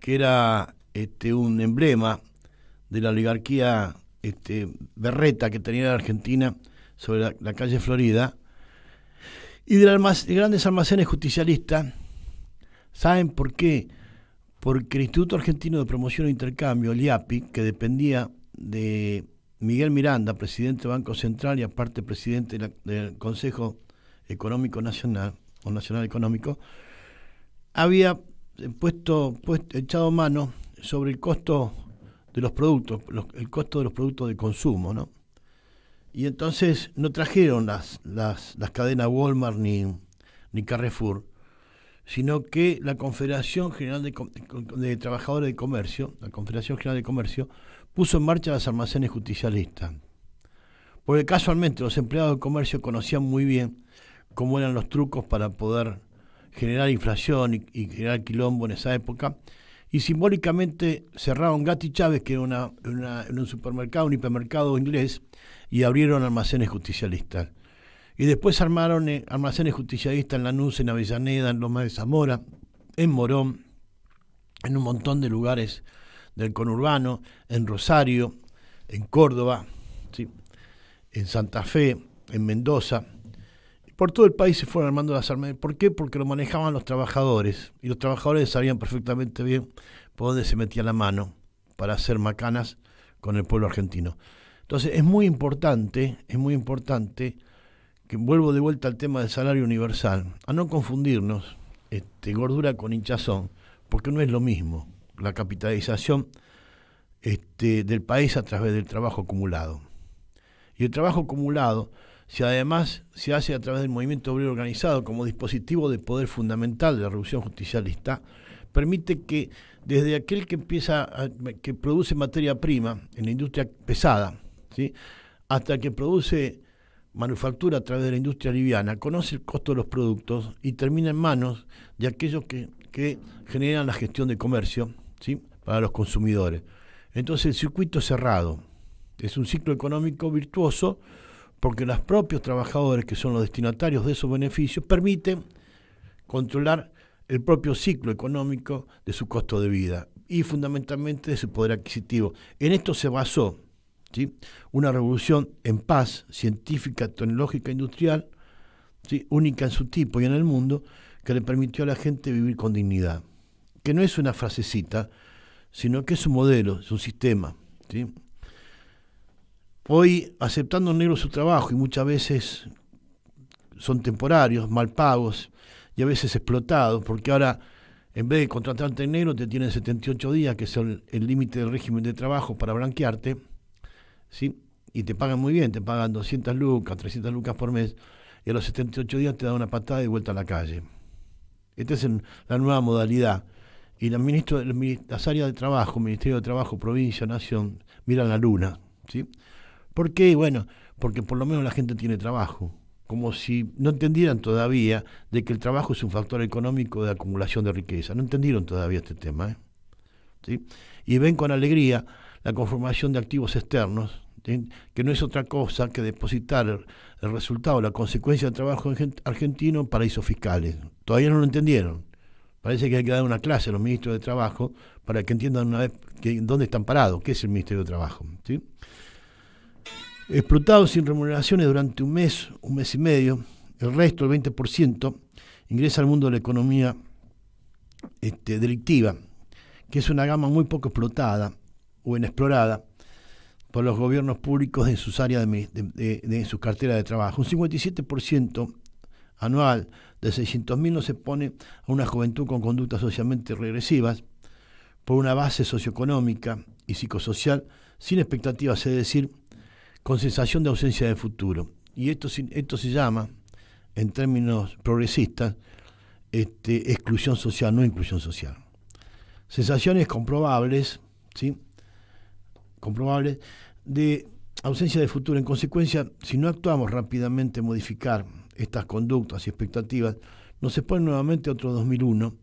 que era este, un emblema de la oligarquía este, berreta que tenía la Argentina sobre la, calle Florida, y de, los grandes almacenes justicialistas, ¿saben por qué? Porque el Instituto Argentino de Promoción e Intercambio, el IAPI, que dependía de Miguel Miranda, presidente del Banco Central y aparte presidente del Consejo Económico Nacional o Nacional Económico, había puesto echado mano sobre el costo de los productos, el costo de los productos de consumo, ¿no? Y entonces no trajeron las, las, las cadenas Walmart ni, ni Carrefour, sino que la Confederación General de, Trabajadores de Comercio, la Confederación General de Comercio, puso en marcha las almacenes justicialistas. Porque casualmente los empleados de comercio conocían muy bien cómo eran los trucos para poder generar inflación y, y generar quilombo en esa época, y simbólicamente cerraron Gati Chávez, que era una, en un supermercado, un hipermercado inglés, y abrieron almacenes justicialistas. Y después armaron eh, almacenes justicialistas en Lanús, en Avellaneda, en Loma de Zamora, en Morón, en un montón de lugares del conurbano, en Rosario, en Córdoba, en Santa Fe, en Mendoza. Por todo el país se fueron armando las armas. ¿Por qué? Porque lo manejaban los trabajadores. Y los trabajadores sabían perfectamente bien por dónde se metía la mano para hacer macanas con el pueblo argentino. Entonces es muy importante, es muy importante que vuelvo de vuelta al tema del salario universal, a no confundirnos este, gordura con hinchazón, porque no es lo mismo la capitalización este, del país a través del trabajo acumulado. Y el trabajo acumulado si además se hace a través del movimiento obrero organizado como dispositivo de poder fundamental de la revolución justicialista, permite que desde aquel que empieza que produce materia prima en la industria pesada, ¿sí? hasta que produce manufactura a través de la industria liviana, conoce el costo de los productos y termina en manos de aquellos que, generan la gestión de comercio para los consumidores. Entonces el circuito es cerrado es un ciclo económico virtuoso porque los propios trabajadores, que son los destinatarios de esos beneficios, permiten controlar el propio ciclo económico de su costo de vida y fundamentalmente de su poder adquisitivo. En esto se basó ¿sí? una revolución en paz científica, tecnológica, industrial, ¿sí? única en su tipo y en el mundo, que le permitió a la gente vivir con dignidad, que no es una frasecita, sino que es un modelo, es un sistema. ¿sí? hoy aceptando negro su trabajo y muchas veces son temporarios, mal pagos y a veces explotados, porque ahora en vez de contratarte en negro te tienen 78 días, que son el límite del régimen de trabajo para blanquearte, ¿sí? y te pagan muy bien, te pagan 200 lucas, 300 lucas por mes, y a los 78 días te dan una patada y vuelta a la calle. Esta es la nueva modalidad. Y las áreas de trabajo, Ministerio de Trabajo, Provincia, Nación, miran la luna. ¿sí? ¿Por qué? Bueno, porque por lo menos la gente tiene trabajo como si no entendieran todavía de que el trabajo es un factor económico de acumulación de riqueza. No entendieron todavía este tema. ¿eh? ¿Sí? Y ven con alegría la conformación de activos externos, que no es otra cosa que depositar el resultado, la consecuencia del trabajo argentino en paraísos fiscales. Todavía no lo entendieron. Parece que hay que dar una clase a los ministros de Trabajo para que entiendan una vez dónde están parados, qué es el Ministerio de Trabajo. ¿sí? Explotados sin remuneraciones durante un mes, un mes y medio, el resto, el 20%, ingresa al mundo de la economía este, delictiva, que es una gama muy poco explotada o inexplorada por los gobiernos públicos en sus áreas de, de sus carteras de trabajo. Un 57% anual de 600.000 no se pone a una juventud con conductas socialmente regresivas por una base socioeconómica y psicosocial sin expectativas, es decir, con sensación de ausencia de futuro. Y esto, esto se llama, en términos progresistas, este, exclusión social, no inclusión social. Sensaciones comprobables, ¿sí? Comprobables de ausencia de futuro. En consecuencia, si no actuamos rápidamente en modificar estas conductas y expectativas, nos expone nuevamente otro 2001,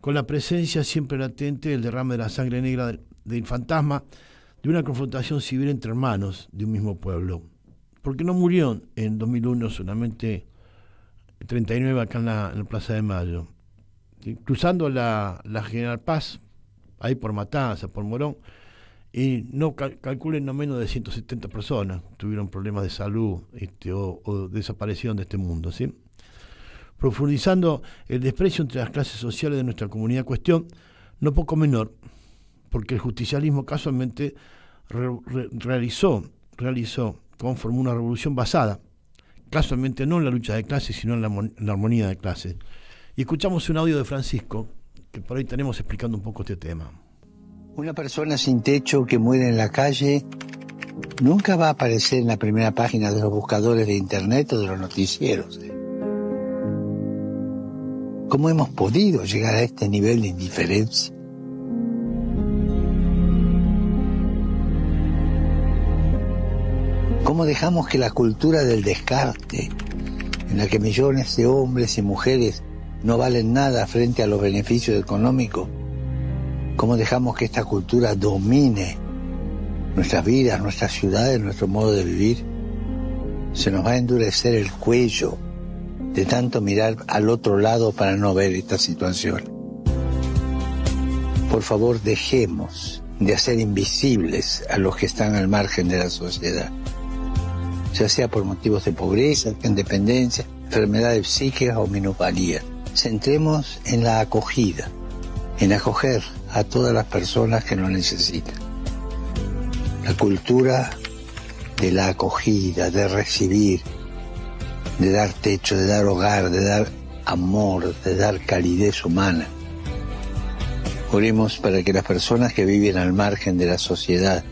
con la presencia siempre latente del derrame de la sangre negra del fantasma de una confrontación civil entre hermanos de un mismo pueblo. Porque no murió en 2001 solamente 39 acá en la, Plaza de Mayo. Cruzando la, General Paz, ahí por Matanza, por Morón, y no calculen no menos de 170 personas tuvieron problemas de salud este, o, desaparecieron de este mundo. Profundizando el desprecio entre las clases sociales de nuestra comunidad cuestión, no poco menor, porque el justicialismo casualmente realizó, realizó una revolución basada, casualmente no en la lucha de clases, sino en la, en la armonía de clases. Y escuchamos un audio de Francisco, que por ahí tenemos explicando un poco este tema. Una persona sin techo que muere en la calle nunca va a aparecer en la primera página de los buscadores de Internet o de los noticieros. ¿eh? ¿Cómo hemos podido llegar a este nivel de indiferencia? ¿Cómo dejamos que la cultura del descarte, en la que millones de hombres y mujeres no valen nada frente a los beneficios económicos, cómo dejamos que esta cultura domine nuestras vidas, nuestras ciudades, nuestro modo de vivir? Se nos va a endurecer el cuello de tanto mirar al otro lado para no ver esta situación. Por favor, dejemos de hacer invisibles a los que están al margen de la sociedad ya sea por motivos de pobreza, independencia, enfermedades psíquicas o minusvalía. Centremos en la acogida, en acoger a todas las personas que lo necesitan. La cultura de la acogida, de recibir, de dar techo, de dar hogar, de dar amor, de dar calidez humana. Oremos para que las personas que viven al margen de la sociedad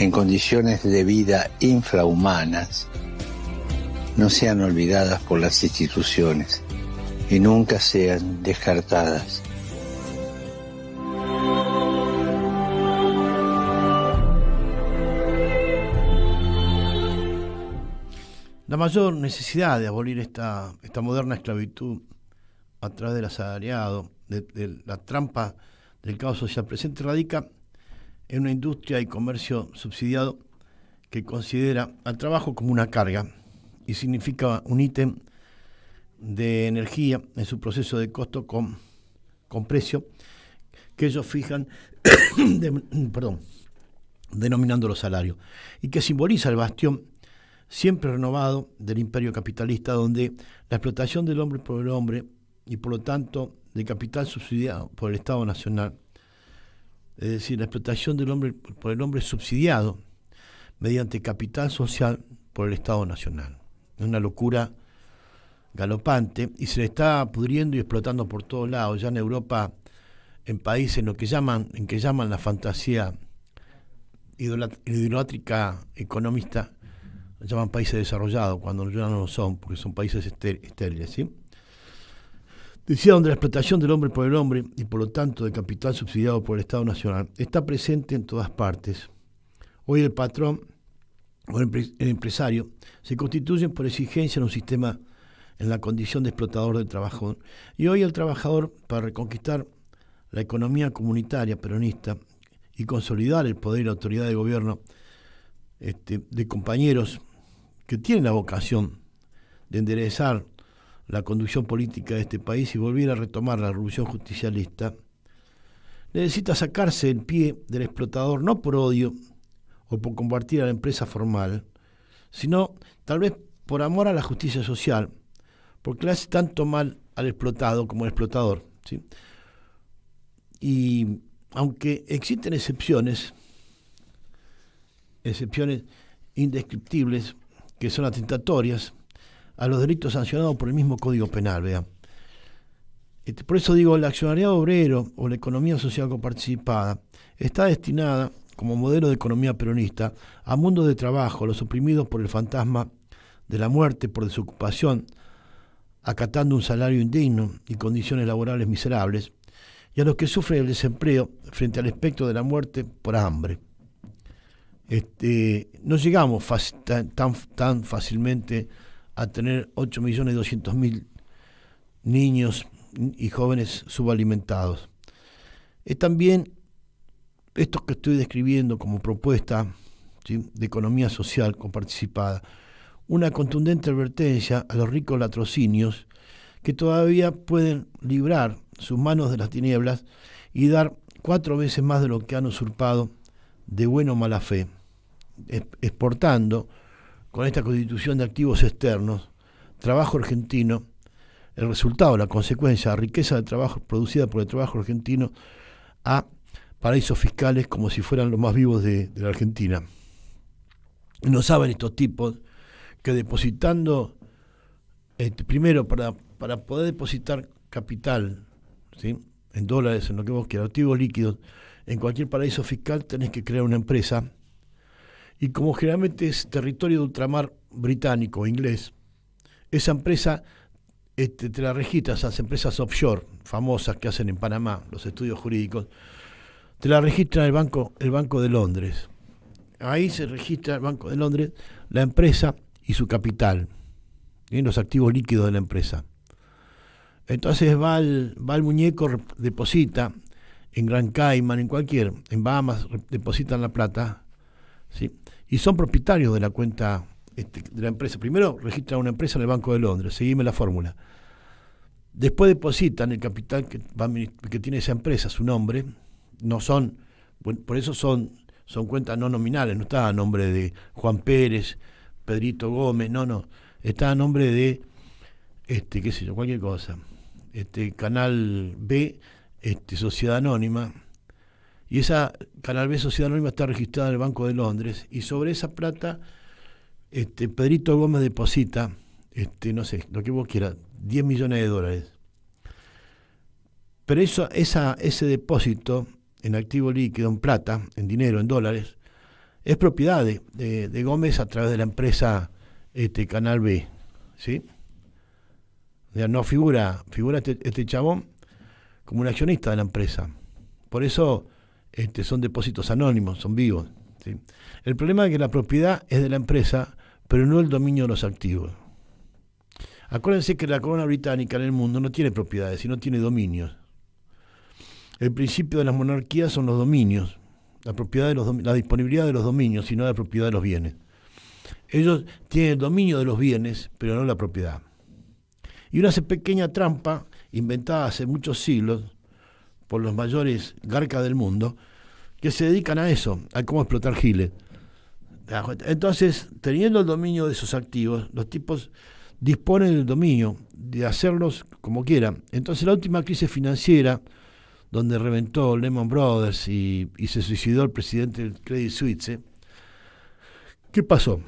en condiciones de vida infrahumanas no sean olvidadas por las instituciones y nunca sean descartadas. La mayor necesidad de abolir esta, esta moderna esclavitud a través del asalariado, de, de la trampa del caos social presente, radica en una industria y comercio subsidiado que considera al trabajo como una carga y significa un ítem de energía en su proceso de costo con, con precio que ellos fijan, perdón, denominando los salarios, y que simboliza el bastión siempre renovado del imperio capitalista, donde la explotación del hombre por el hombre y por lo tanto de capital subsidiado por el Estado Nacional es decir, la explotación del hombre por el hombre subsidiado mediante capital social por el Estado Nacional. Es una locura galopante y se le está pudriendo y explotando por todos lados, ya en Europa, en países en lo que llaman, en que llaman la fantasía idolátrica economista, llaman países desarrollados, cuando ya no lo son, porque son países estériles, ¿sí? Decía donde la explotación del hombre por el hombre y por lo tanto de capital subsidiado por el Estado Nacional está presente en todas partes. Hoy el patrón o el empresario se constituyen por exigencia en un sistema en la condición de explotador del trabajo Y hoy el trabajador, para reconquistar la economía comunitaria peronista y consolidar el poder y la autoridad de gobierno este, de compañeros que tienen la vocación de enderezar la conducción política de este país y volviera a retomar la revolución justicialista, necesita sacarse el pie del explotador no por odio o por compartir a la empresa formal, sino tal vez por amor a la justicia social, porque le hace tanto mal al explotado como al explotador. ¿sí? Y aunque existen excepciones, excepciones indescriptibles que son atentatorias, a los delitos sancionados por el mismo Código Penal, vea. Este, por eso digo, la accionariado obrero o la economía social coparticipada está destinada, como modelo de economía peronista, a mundos de trabajo, los oprimidos por el fantasma de la muerte, por desocupación, acatando un salario indigno y condiciones laborales miserables, y a los que sufren el desempleo frente al espectro de la muerte por hambre. Este, no llegamos tan, tan fácilmente a tener 8.200.000 niños y jóvenes subalimentados. Es también esto que estoy describiendo como propuesta de economía social comparticipada, una contundente advertencia a los ricos latrocinios que todavía pueden librar sus manos de las tinieblas y dar cuatro veces más de lo que han usurpado de buena o mala fe, exportando con esta constitución de activos externos, trabajo argentino, el resultado, la consecuencia, la riqueza de trabajo producida por el trabajo argentino a paraísos fiscales como si fueran los más vivos de, la Argentina. no saben estos tipos que depositando, este, primero para, para poder depositar capital, ¿sí? en dólares, en lo que vos quieras, activos líquidos, en cualquier paraíso fiscal tenés que crear una empresa y como generalmente es territorio de ultramar británico o e inglés, esa empresa este, te la registra esas empresas offshore famosas que hacen en Panamá los estudios jurídicos, te la registra el banco, el banco de Londres. Ahí se registra el Banco de Londres, la empresa y su capital, y los activos líquidos de la empresa. Entonces va el, va el muñeco, deposita en Gran Cayman, en cualquier, en Bahamas depositan la plata, ¿sí? y son propietarios de la cuenta este, de la empresa. Primero registran una empresa en el Banco de Londres, seguime la fórmula. Después depositan el capital que, que tiene esa empresa, su nombre. No son, por eso son, son cuentas no nominales, no está a nombre de Juan Pérez, Pedrito Gómez, no, no. Está a nombre de, este, qué sé yo, cualquier cosa. Este, Canal B, este, Sociedad Anónima y esa Canal B Sociedad Anónima está registrada en el Banco de Londres. Y sobre esa plata, este, Pedrito Gómez deposita, este, no sé, lo que vos quieras, 10 millones de dólares. Pero eso, esa, ese depósito en activo líquido, en plata, en dinero, en dólares, es propiedad de, Gómez a través de la empresa este, Canal B. ¿Sí? O sea, no figura, figura este, este chabón como un accionista de la empresa. Por eso este, son depósitos anónimos, son vivos. El problema es que la propiedad es de la empresa, pero no el dominio de los activos. Acuérdense que la corona británica en el mundo no tiene propiedades, sino tiene dominios. El principio de las monarquías son los dominios, la, propiedad de la disponibilidad de los dominios, sino la propiedad de los bienes. Ellos tienen el dominio de los bienes, pero no la propiedad. Y una pequeña trampa inventada hace muchos siglos, por los mayores garcas del mundo, que se dedican a eso, a cómo explotar giles. Entonces, teniendo el dominio de sus activos, los tipos disponen del dominio de hacerlos como quieran. Entonces, la última crisis financiera, donde reventó Lehman Brothers y, y se suicidó el presidente del Credit Suisse, ¿qué pasó?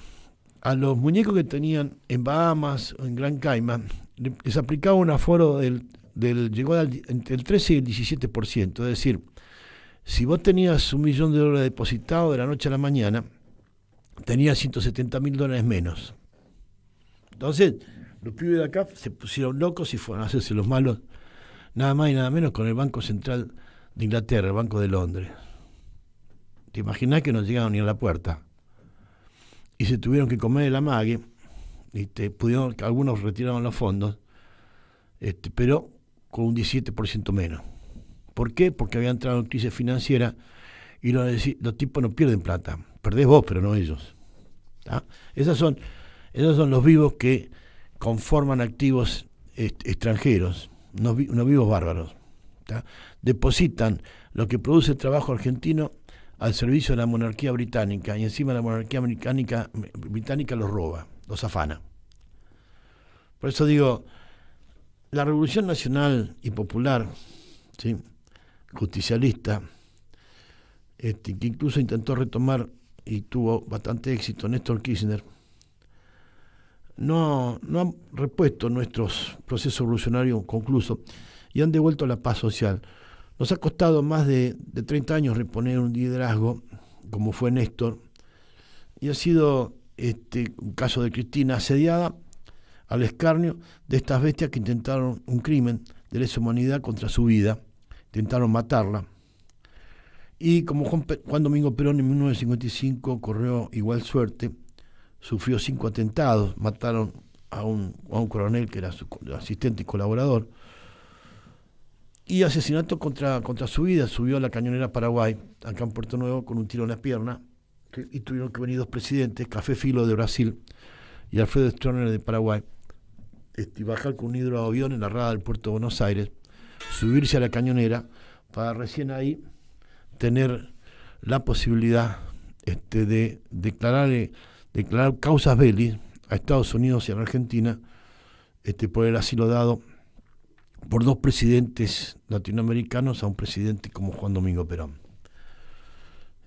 A los muñecos que tenían en Bahamas o en Gran Caima, les aplicaba un aforo del llegó al, entre el 13 y el 17%. Es decir, si vos tenías un millón de dólares depositado de la noche a la mañana, tenías 170 mil dólares menos. Entonces, los pibes de acá se pusieron locos y fueron a hacerse los malos, nada más y nada menos, con el Banco Central de Inglaterra, el Banco de Londres. Te imaginás que no llegaron ni a la puerta. Y se tuvieron que comer el amague, y te pudieron, algunos retiraron los fondos, este, pero con un 17% menos. ¿Por qué? Porque había entrado en crisis financiera y los, tipos no pierden plata. Perdés vos, pero no ellos. son, esos son los vivos que conforman activos extranjeros, unos, vivos bárbaros. Depositan lo que produce el trabajo argentino al servicio de la monarquía británica y encima la monarquía británica los roba, los afana. Por eso digo, la Revolución Nacional y Popular, justicialista, este, que incluso intentó retomar y tuvo bastante éxito Néstor Kirchner, no, no han repuesto nuestros procesos revolucionarios conclusos y han devuelto la paz social. Nos ha costado más de, 30 años reponer un liderazgo como fue Néstor, y ha sido este, un caso de Cristina asediada al escarnio de estas bestias que intentaron un crimen de lesa humanidad contra su vida, intentaron matarla. Y como Juan, Domingo Perón en 1955 corrió igual suerte, sufrió cinco atentados, mataron a un, un coronel que era su asistente y colaborador, y asesinato contra, contra su vida, subió a la cañonera Paraguay, acá en Puerto Nuevo, con un tiro en la pierna, y tuvieron que venir dos presidentes, Café Filo de Brasil y Alfredo Stroner de Paraguay, este, bajar con un hidroavión en la rada del puerto de Buenos Aires, subirse a la cañonera, para recién ahí tener la posibilidad este, de declarar, causas bélicas a Estados Unidos y a Argentina este, por el asilo dado por dos presidentes latinoamericanos a un presidente como Juan Domingo Perón.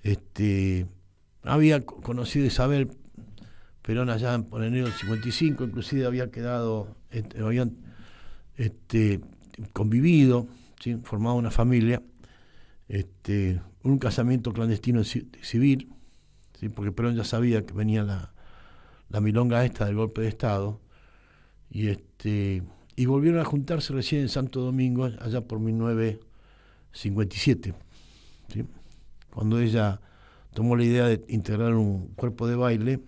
Este, había conocido Isabel Perón allá por enero del 55, inclusive había quedado, este, habían este, convivido, ¿sí? formado una familia, este, un casamiento clandestino civil, ¿sí? porque Perón ya sabía que venía la, milonga esta del golpe de Estado, y, este, y volvieron a juntarse recién en Santo Domingo, allá por 1957, cuando ella tomó la idea de integrar un cuerpo de baile,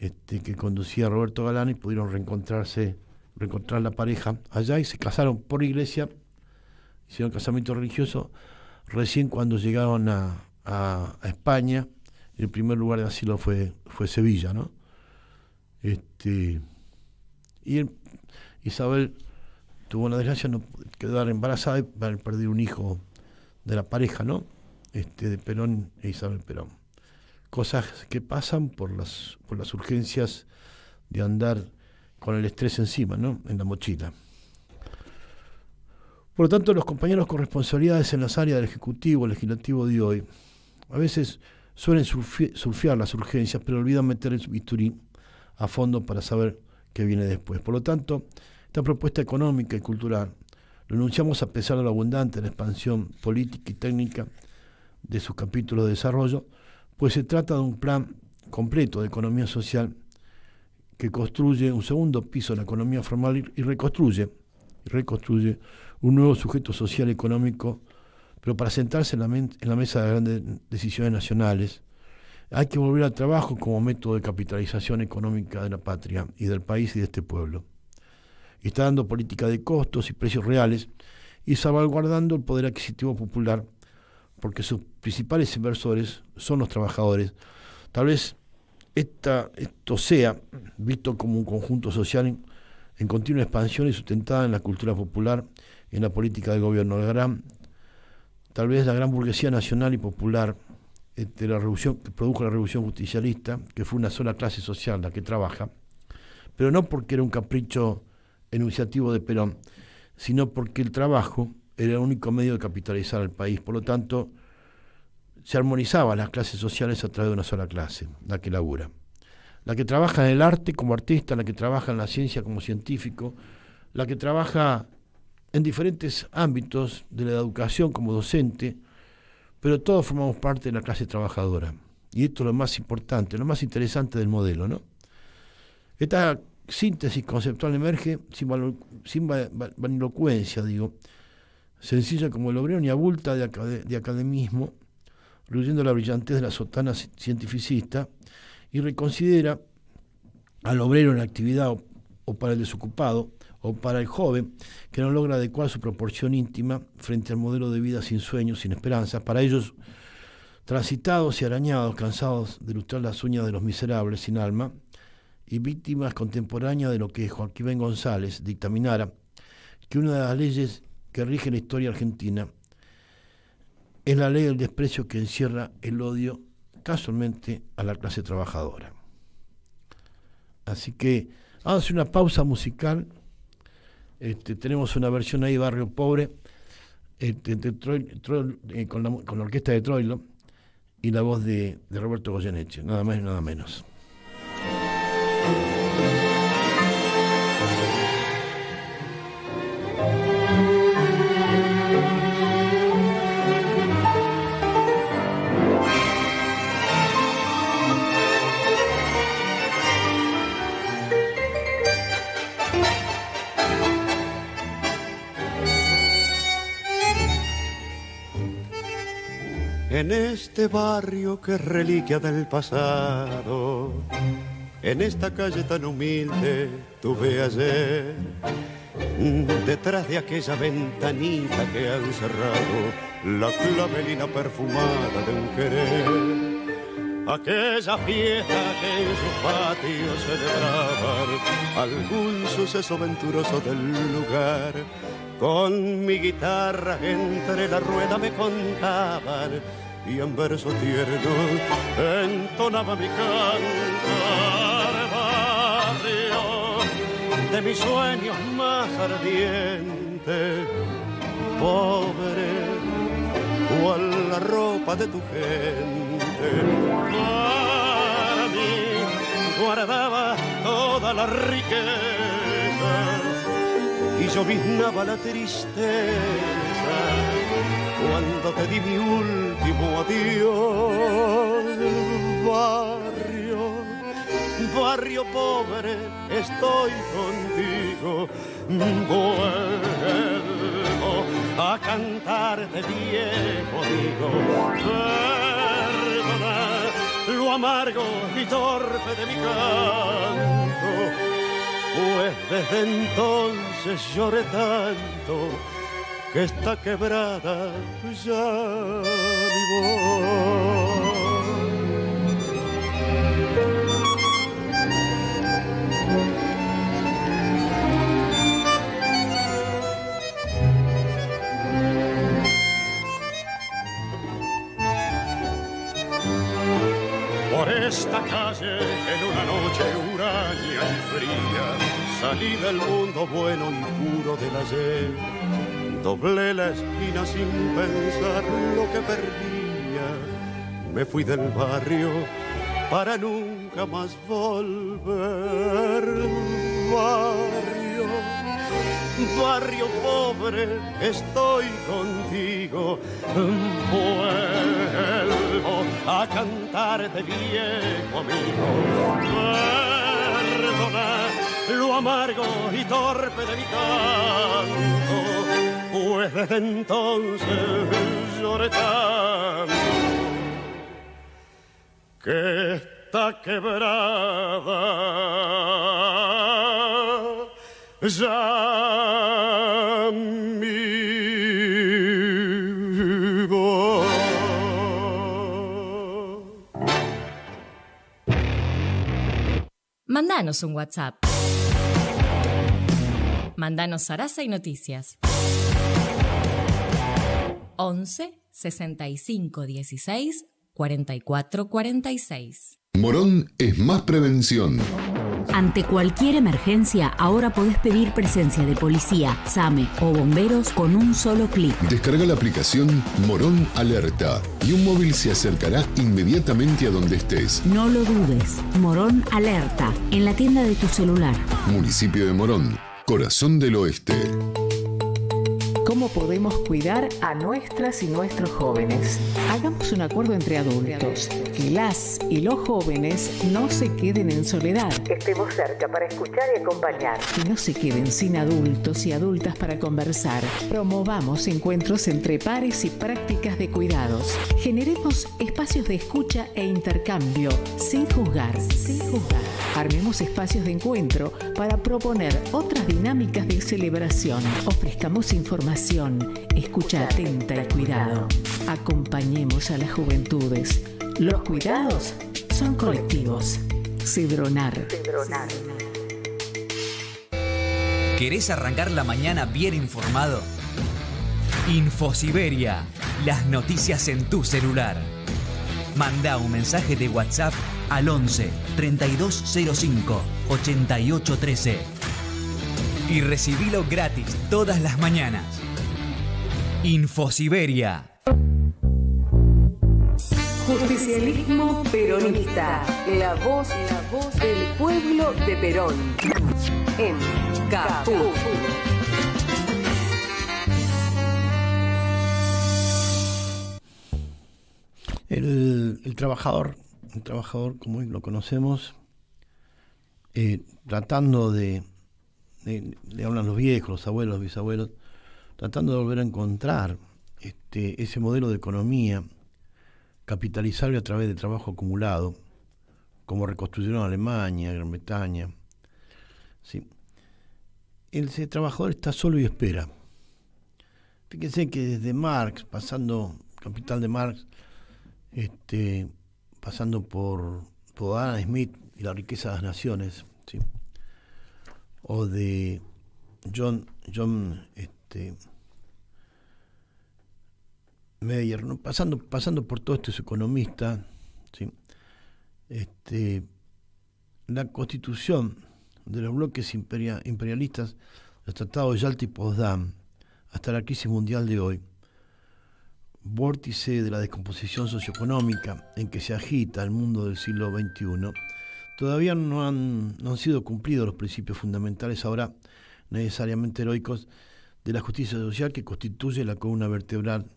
este, que conducía Roberto Galán y pudieron reencontrarse, reencontrar la pareja allá y se casaron por iglesia, hicieron casamiento religioso recién cuando llegaron a, España. El primer lugar de asilo fue, Sevilla, ¿no? Este, y Isabel tuvo una desgracia, no quedar embarazada y perder un hijo de la pareja, ¿no? Este, de Perón e Isabel Perón cosas que pasan por las, por las urgencias de andar con el estrés encima, ¿no? En la mochila. Por lo tanto, los compañeros con responsabilidades en las áreas del Ejecutivo, Legislativo de hoy, a veces suelen surfear las urgencias, pero olvidan meter el bisturí a fondo para saber qué viene después. Por lo tanto, esta propuesta económica y cultural lo anunciamos a pesar de la abundante la expansión política y técnica de sus capítulos de desarrollo, pues se trata de un plan completo de economía social que construye un segundo piso en la economía formal y, reconstruye, reconstruye un nuevo sujeto social económico, pero para sentarse en la, en la mesa de grandes decisiones nacionales, hay que volver al trabajo como método de capitalización económica de la patria y del país y de este pueblo. Está dando política de costos y precios reales y salvaguardando el poder adquisitivo popular porque sus principales inversores son los trabajadores. Tal vez esto sea visto como un conjunto social en, continua expansión y sustentada en la cultura popular, en la política del gobierno. de gran, tal vez la gran burguesía nacional y popular este, la revolución que produjo la revolución justicialista, que fue una sola clase social la que trabaja, pero no porque era un capricho enunciativo de Perón, sino porque el trabajo era el único medio de capitalizar al país. Por lo tanto, se armonizaban las clases sociales a través de una sola clase, la que labura. La que trabaja en el arte como artista, la que trabaja en la ciencia como científico, la que trabaja en diferentes ámbitos de la educación como docente, pero todos formamos parte de la clase trabajadora. Y esto es lo más importante, lo más interesante del modelo, ¿no? Esta síntesis conceptual emerge sin, sin vanilocuencia, digo, sencilla como el obrero ni abulta de, de academismo, reduciendo la brillantez de la sotana cientificista, y reconsidera al obrero en actividad o, para el desocupado o para el joven que no logra adecuar su proporción íntima frente al modelo de vida sin sueños, sin esperanzas, para ellos transitados y arañados, cansados de lustrar las uñas de los miserables sin alma y víctimas contemporáneas de lo que Joaquín González dictaminara que una de las leyes que rige la historia argentina es la ley del desprecio que encierra el odio casualmente a la clase trabajadora. Así que hacer una pausa musical. Este, tenemos una versión ahí, Barrio Pobre, este, eh, con, la, orquesta de Troilo y la voz de, Roberto Goyeneche, nada más y nada menos. En este barrio que reliquia del pasado, en esta calle tan humilde tuve ayer, mm, detrás de aquella ventanita que han cerrado, la clavelina perfumada de un querer aquella fiesta que en su patio celebraban algún suceso venturoso del lugar. Con mi guitarra entre la rueda me contaban y en verso tierno entonaba mi canto de mis sueños más ardientes, pobre, cual la ropa de tu gente. Para mí guardaba toda la riqueza y yo lloviznaba la tristeza cuando te di mi último adiós. Barrio, barrio pobre, estoy contigo. Vuelvo a cantarte viejo, digo, perdona lo amargo y torpe de mi canto. Pues desde entonces lloré tanto que está quebrada ya mi Por esta calle, en una noche huraña y fría, salí del mundo bueno y puro de la ayer Doblé la esquina sin pensar lo que perdía. Me fui del barrio para nunca más volver. Barrio, barrio pobre, estoy contigo. Vuelvo a cantarte viejo amigo. Perdona lo amargo y torpe de mi canto pues desde entonces lloré tanto que está quebrada ya mi Mandanos un WhatsApp. Mandanos Sarasa y Noticias. 11 65 16 44 46. Morón es más prevención. Ante cualquier emergencia, ahora podés pedir presencia de policía, SAME o bomberos con un solo clic. Descarga la aplicación Morón Alerta y un móvil se acercará inmediatamente a donde estés. No lo dudes, Morón Alerta, en la tienda de tu celular. Municipio de Morón, Corazón del Oeste podemos cuidar a nuestras y nuestros jóvenes. Hagamos un acuerdo entre adultos, que las y los jóvenes no se queden en soledad. Estemos cerca para escuchar y acompañar. Que no se queden sin adultos y adultas para conversar. Promovamos encuentros entre pares y prácticas de cuidados. Generemos espacios de escucha e intercambio, sin juzgar, sin juzgar. Armemos espacios de encuentro para proponer otras dinámicas de celebración. Ofrezcamos información escucha atenta y cuidado. Acompañemos a las juventudes. Los cuidados son colectivos. Cedronar. ¿Querés arrancar la mañana bien informado? InfoSiberia, las noticias en tu celular. Manda un mensaje de WhatsApp al 11 3205 8813 y recibilo gratis todas las mañanas. Infosiberia. Justicialismo peronista. La voz, la voz del pueblo de Perón. En Capú. El, trabajador, el trabajador como lo conocemos, eh, tratando de, de, le hablan los viejos, los abuelos, los bisabuelos, tratando de volver a encontrar este, ese modelo de economía capitalizable a través de trabajo acumulado, como reconstruyeron Alemania, Gran Bretaña. El, trabajador está solo y espera. Fíjense que desde Marx, pasando, capital de Marx, este, pasando por, por Adam Smith y la riqueza de las naciones, o de John, John este, Meyer, ¿no? pasando, pasando por todo esto es ¿sí? este, la constitución de los bloques imperialistas, los tratados de Yalta y Potsdam, hasta la crisis mundial de hoy, vórtice de la descomposición socioeconómica en que se agita el mundo del siglo XXI, todavía no han, no han sido cumplidos los principios fundamentales, ahora necesariamente heroicos, de la justicia social que constituye la columna vertebral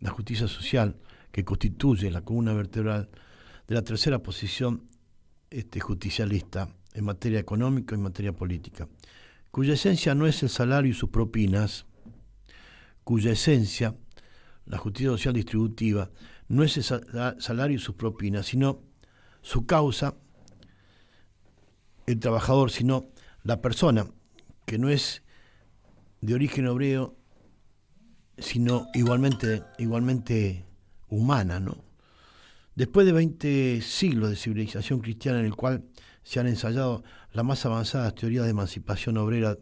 la justicia social, que constituye la columna vertebral de la tercera posición este, justicialista en materia económica y en materia política, cuya esencia no es el salario y sus propinas, cuya esencia, la justicia social distributiva, no es el salario y sus propinas, sino su causa, el trabajador, sino la persona, que no es de origen obrero sino igualmente, igualmente humana, ¿no? Después de 20 siglos de civilización cristiana en el cual se han ensayado las más avanzadas teorías de emancipación obrera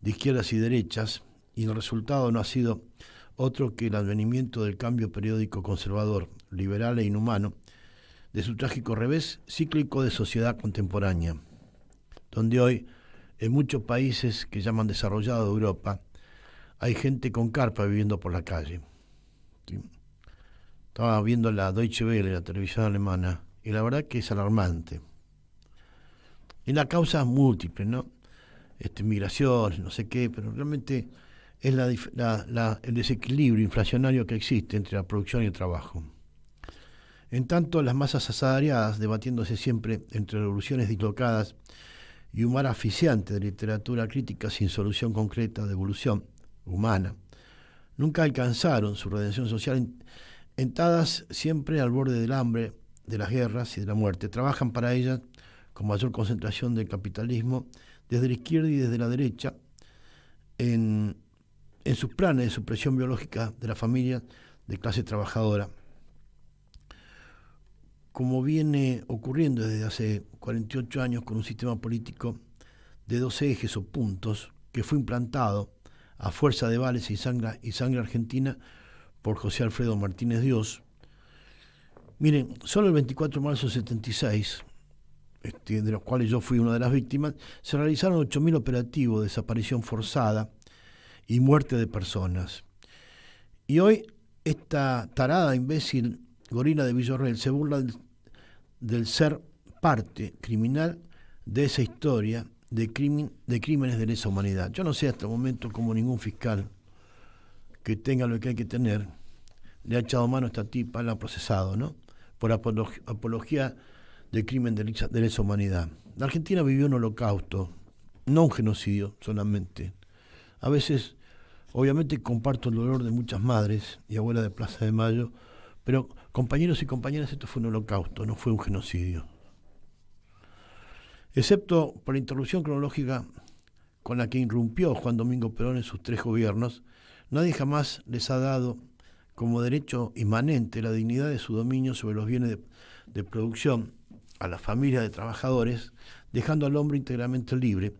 de izquierdas y derechas, y el resultado no ha sido otro que el advenimiento del cambio periódico conservador, liberal e inhumano, de su trágico revés cíclico de sociedad contemporánea, donde hoy en muchos países que llaman desarrollado Europa, hay gente con carpa viviendo por la calle. Estaba viendo la Deutsche Welle, la televisión alemana, y la verdad que es alarmante. Y la causa es múltiple, ¿no? Este, migraciones, no sé qué, pero realmente es el desequilibrio inflacionario que existe entre la producción y el trabajo. En tanto, las masas asadariadas, debatiéndose siempre entre revoluciones dislocadas y un mar de literatura crítica sin solución concreta de evolución, humana, nunca alcanzaron su redención social, entradas siempre al borde del hambre, de las guerras y de la muerte. Trabajan para ella con mayor concentración del capitalismo desde la izquierda y desde la derecha en, en sus planes de supresión biológica de la familia de clase trabajadora. Como viene ocurriendo desde hace 48 años con un sistema político de dos ejes o puntos que fue implantado a fuerza de vales y sangre, y sangre argentina por José Alfredo Martínez Dios. Miren, solo el 24 de marzo de 76, este, de los cuales yo fui una de las víctimas, se realizaron 8.000 operativos de desaparición forzada y muerte de personas. Y hoy esta tarada imbécil gorila de Villarreal se burla del ser parte criminal de esa historia de, crimen, de crímenes de lesa humanidad. Yo no sé hasta el momento como ningún fiscal que tenga lo que hay que tener le ha echado mano a esta tipa, la ha procesado, ¿no? Por apología de crimen de de lesa humanidad. La Argentina vivió un holocausto, no un genocidio solamente. A veces, obviamente comparto el dolor de muchas madres y abuelas de Plaza de Mayo, pero compañeros y compañeras, esto fue un holocausto, no fue un genocidio. Excepto por la interrupción cronológica con la que irrumpió Juan Domingo Perón en sus tres gobiernos, nadie jamás les ha dado como derecho inmanente la dignidad de su dominio sobre los bienes de, producción a las familias de trabajadores, dejando al hombre íntegramente libre.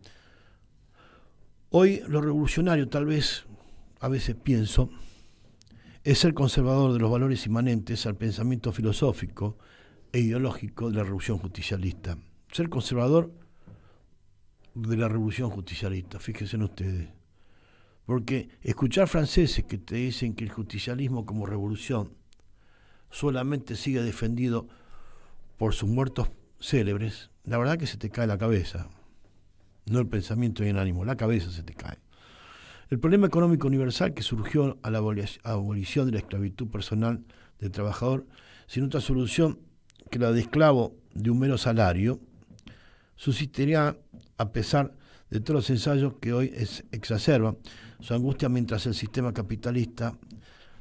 Hoy lo revolucionario, tal vez, a veces pienso, es ser conservador de los valores inmanentes al pensamiento filosófico e ideológico de la revolución justicialista ser conservador de la revolución justicialista, fíjense en ustedes. Porque escuchar franceses que te dicen que el justicialismo como revolución solamente sigue defendido por sus muertos célebres, la verdad que se te cae la cabeza. No el pensamiento y el ánimo, la cabeza se te cae. El problema económico universal que surgió a la abolición de la esclavitud personal del trabajador, sin otra solución que la de esclavo de un mero salario, suscitaría, a pesar de todos los ensayos que hoy exacerban, su angustia mientras el sistema capitalista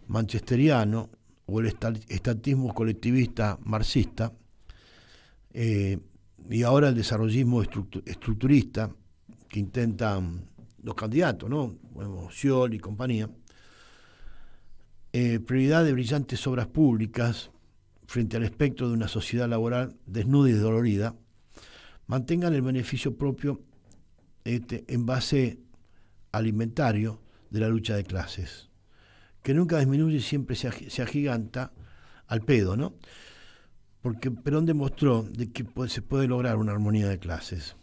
manchesteriano o el estatismo colectivista marxista eh, y ahora el desarrollismo estructurista que intentan mm, los candidatos, ¿no? Bueno, y compañía, eh, prioridad de brillantes obras públicas frente al espectro de una sociedad laboral desnuda y dolorida, mantengan el beneficio propio este, en base al inventario de la lucha de clases, que nunca disminuye y siempre se, agiganta al pedo, ¿no? Porque Perón demostró de que se puede lograr una armonía de clases.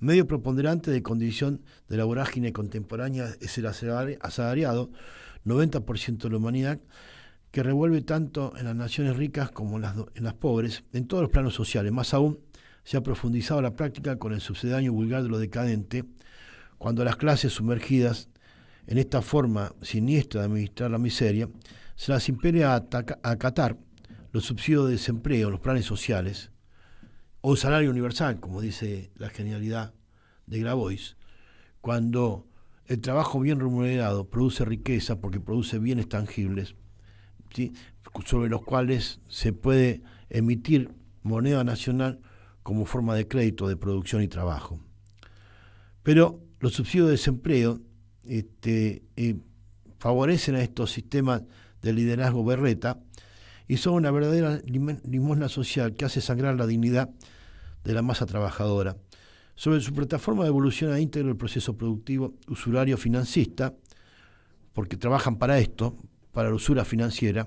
Medio preponderante de condición de la vorágine contemporánea es el asalariado, 90% de la humanidad, que revuelve tanto en las naciones ricas como en las pobres, en todos los planos sociales, más aún se ha profundizado la práctica con el sucedaño vulgar de lo decadente, cuando las clases sumergidas en esta forma siniestra de administrar la miseria, se las impide a, acatar los subsidios de desempleo, los planes sociales, o un salario universal, como dice la genialidad de Grabois, cuando el trabajo bien remunerado produce riqueza porque produce bienes tangibles, sobre los cuales se puede emitir moneda nacional como forma de crédito de producción y trabajo. Pero los subsidios de desempleo este, eh, favorecen a estos sistemas de liderazgo berreta y son una verdadera limosna social que hace sangrar la dignidad de la masa trabajadora. Sobre su plataforma de evolución íntegro el proceso productivo usurario financista, porque trabajan para esto, para la usura financiera,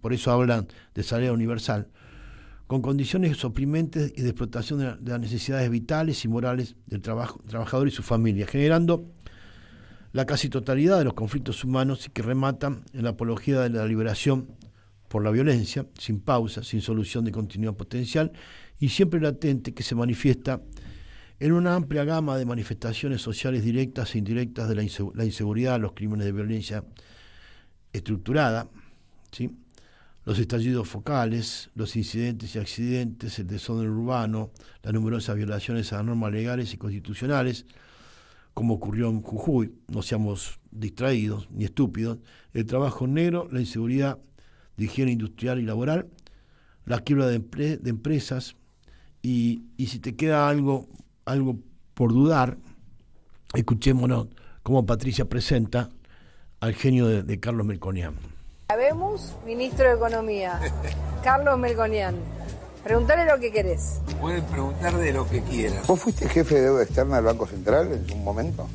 por eso hablan de salario universal, con condiciones oprimentes y de explotación de, las necesidades vitales y morales del trabajo, trabajador y su familia, generando la casi totalidad de los conflictos humanos y que rematan en la apología de la liberación por la violencia, sin pausa, sin solución de continuidad potencial y siempre latente que se manifiesta en una amplia gama de manifestaciones sociales directas e indirectas de la, la inseguridad, los crímenes de violencia estructurada, ¿sí? los estallidos focales, los incidentes y accidentes, el desorden urbano, las numerosas violaciones a las normas legales y constitucionales, como ocurrió en Jujuy, no seamos distraídos ni estúpidos, el trabajo negro, la inseguridad de higiene industrial y laboral, la quiebra de, empresas, y, si te queda algo, algo por dudar, escuchémonos cómo Patricia presenta al genio de, Carlos Melconian. Sabemos, ministro de Economía, Carlos Melconian Preguntale lo que querés. Pueden preguntar de lo que quieras. ¿Vos fuiste jefe de deuda externa del Banco Central en un momento?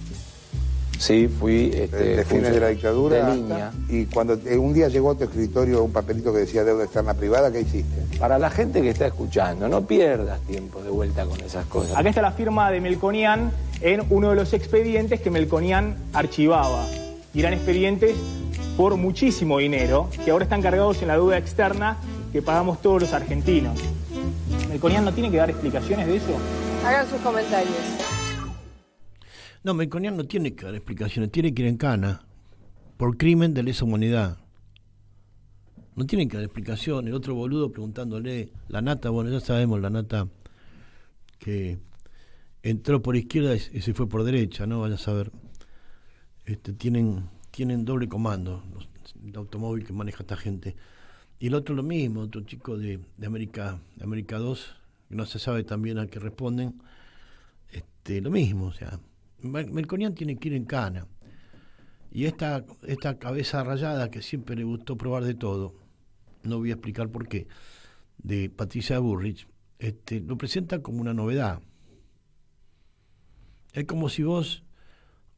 Sí, fui... Este, de fines de la dictadura. De Y cuando eh, un día llegó a tu escritorio un papelito que decía deuda externa privada, ¿qué hiciste? Para la gente que está escuchando, no pierdas tiempo de vuelta con esas cosas. Acá está la firma de Melconian en uno de los expedientes que Melconian archivaba. Y eran expedientes por muchísimo dinero, que ahora están cargados en la deuda externa que pagamos todos los argentinos. ¿Melconian no tiene que dar explicaciones de eso? Hagan sus comentarios. No, Melconian no tiene que dar explicaciones, tiene que ir en cana por crimen de lesa humanidad. No tiene que dar explicaciones. El otro boludo preguntándole, la nata, bueno, ya sabemos, la nata que entró por izquierda y, se fue por derecha, ¿no? Vaya a saber. Este, tienen tienen doble comando, el automóvil que maneja esta gente. Y el otro lo mismo, otro chico de, América, América 2, que no se sabe también a qué responden, este, lo mismo, o sea, Melconian tiene que ir en cana. Y esta, esta cabeza rayada que siempre le gustó probar de todo, no voy a explicar por qué, de Patricia Burrich, este, lo presenta como una novedad. Es como si vos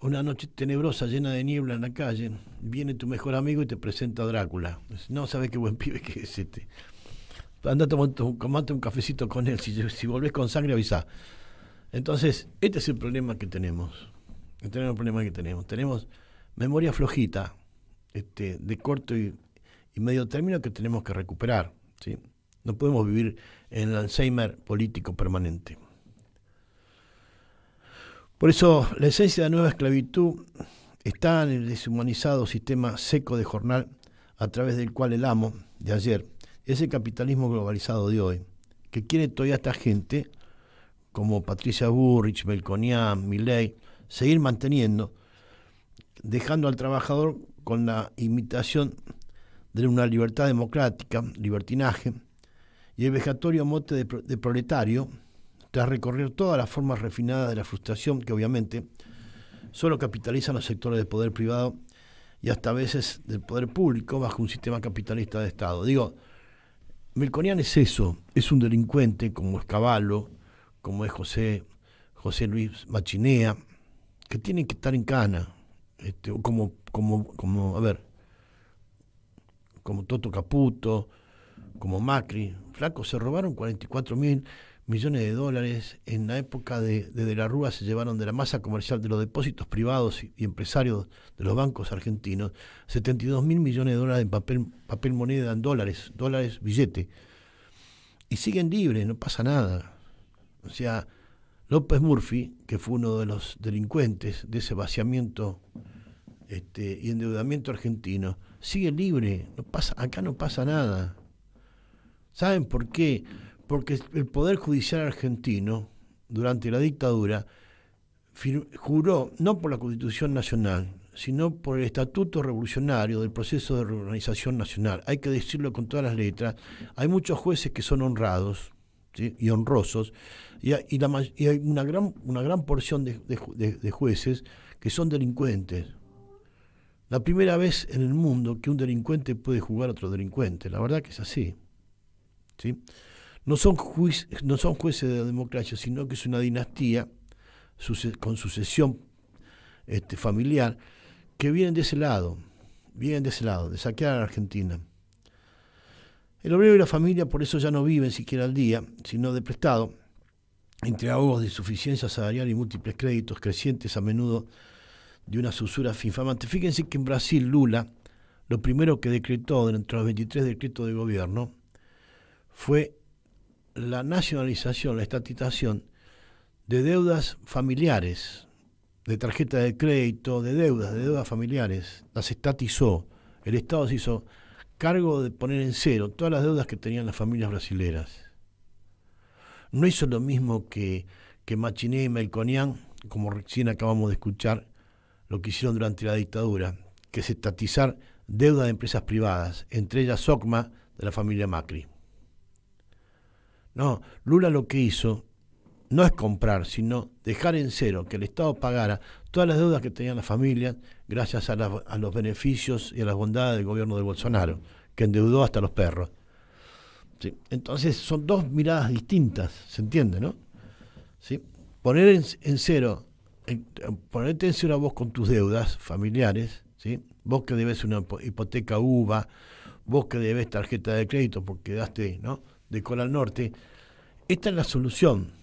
una noche tenebrosa llena de niebla en la calle, viene tu mejor amigo y te presenta a Drácula. No sabes qué buen pibe que es este. Anda, tomate un cafecito con él. Si, si volvés con sangre, avisa. Entonces, este es el problema que tenemos. Este es el problema que tenemos. Tenemos memoria flojita, este, de corto y, y medio término que tenemos que recuperar. ¿sí? No podemos vivir en el Alzheimer político permanente. Por eso la esencia de la nueva esclavitud está en el deshumanizado sistema seco de jornal a través del cual el amo de ayer es el capitalismo globalizado de hoy, que quiere todavía a esta gente, como Patricia Burrich, Melconian, Milley, seguir manteniendo, dejando al trabajador con la imitación de una libertad democrática, libertinaje, y el vejatorio mote de proletario tras recorrer todas las formas refinadas de la frustración, que obviamente solo capitalizan los sectores del poder privado y hasta a veces del poder público bajo un sistema capitalista de Estado. Digo, Melconian es eso, es un delincuente como es Caballo, como es José, José Luis Machinea, que tiene que estar en cana, este, como, como, como, a ver, como Toto Caputo, como Macri. Flaco se robaron 44 mil millones de dólares. En la época de, de, la Rúa se llevaron de la masa comercial de los depósitos privados y, empresarios de los bancos argentinos 72 mil millones de dólares en papel, papel moneda, en dólares, dólares, billete. Y siguen libres, no pasa nada. O sea, López Murphy, que fue uno de los delincuentes de ese vaciamiento este, y endeudamiento argentino, sigue libre, no pasa, acá no pasa nada. ¿Saben por qué? Porque el Poder Judicial argentino, durante la dictadura, juró no por la Constitución Nacional, sino por el Estatuto Revolucionario del proceso de reorganización nacional. Hay que decirlo con todas las letras. Hay muchos jueces que son honrados y honrosos, y, hay, una, gran, una gran porción de, jueces que son delincuentes. La primera vez en el mundo que un delincuente puede jugar a otro delincuente. La verdad que es así. ¿sí? no son, no son jueces de la democracia, sino que es una dinastía con sucesión este, familiar que vienen de ese lado, vienen de ese lado, de saquear a la Argentina. El obrero y la familia por eso ya no viven siquiera al día, sino de prestado, entre ahogos de insuficiencia salarial y múltiples créditos crecientes a menudo de una susura infamante. Fíjense que en Brasil Lula, lo primero que decretó dentro de los 23 decretos de gobierno, fue la nacionalización, la estatización de deudas familiares, de tarjetas de crédito, de deudas, de deudas familiares, las estatizó. El Estado se hizo cargo de poner en cero todas las deudas que tenían las familias brasileras. No hizo lo mismo que, que Machiné y Melconian, como recién acabamos de escuchar, lo que hicieron durante la dictadura, que es estatizar deuda de empresas privadas, entre ellas SOCMA de la familia Macri. No, Lula lo que hizo no es comprar, sino dejar en cero, que el Estado pagara todas las deudas que tenían las familias gracias a, los beneficios y a las bondades del gobierno de Bolsonaro, que endeudó hasta los perros. ¿Sí? Entonces son dos miradas distintas, ¿se entiende, no? Poner en, cero, ponerte en cero a vos con tus deudas familiares, ¿sí? vos que debes una hipoteca UVA, vos que debes tarjeta de crédito porque daste, ¿no? de al Norte, esta es la solución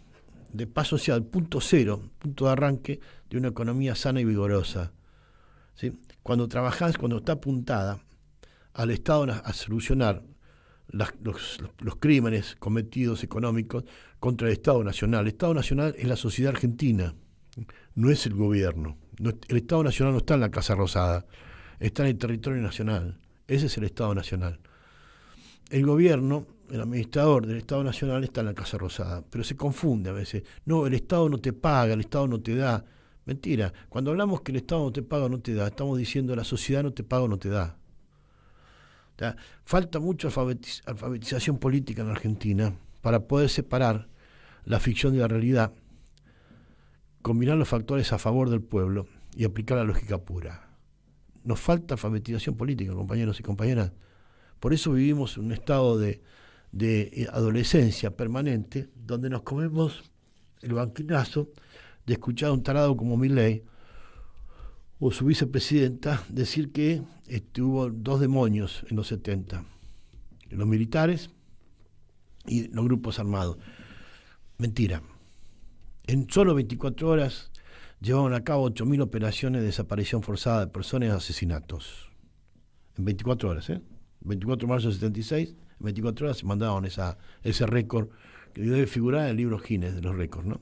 de paz social, punto cero, punto de arranque de una economía sana y vigorosa. ¿sí? Cuando trabajás, cuando está apuntada al Estado a solucionar los, crímenes cometidos económicos contra el Estado Nacional. El Estado Nacional es la sociedad argentina, no es el gobierno. el Estado Nacional no está en la Casa Rosada, está en el territorio nacional. Ese es el Estado Nacional. El gobierno el administrador del Estado Nacional está en la Casa Rosada, pero se confunde a veces. No, el Estado no te paga, el Estado no te da. Mentira, cuando hablamos que el Estado no te paga o no te da, estamos diciendo la sociedad no te paga o no te da. O sea, falta mucha alfabetización política en Argentina para poder separar la ficción de la realidad, combinar los factores a favor del pueblo y aplicar la lógica pura. Nos falta alfabetización política, compañeros y compañeras. Por eso vivimos en un estado de, de eh, adolescencia permanente, donde nos comemos el banquinazo de escuchar a un tarado como Milley o su vicepresidenta decir que estuvo hubo dos demonios en los 70, los militares y los grupos armados. Mentira. En solo 24 horas llevaban a cabo 8.000 operaciones de desaparición forzada de personas y asesinatos. En 24 horas, ¿eh? 24 de marzo de 76 24 horas mandaban esa, ese récord que debe figurar en el libro Guinness de los récords, ¿no?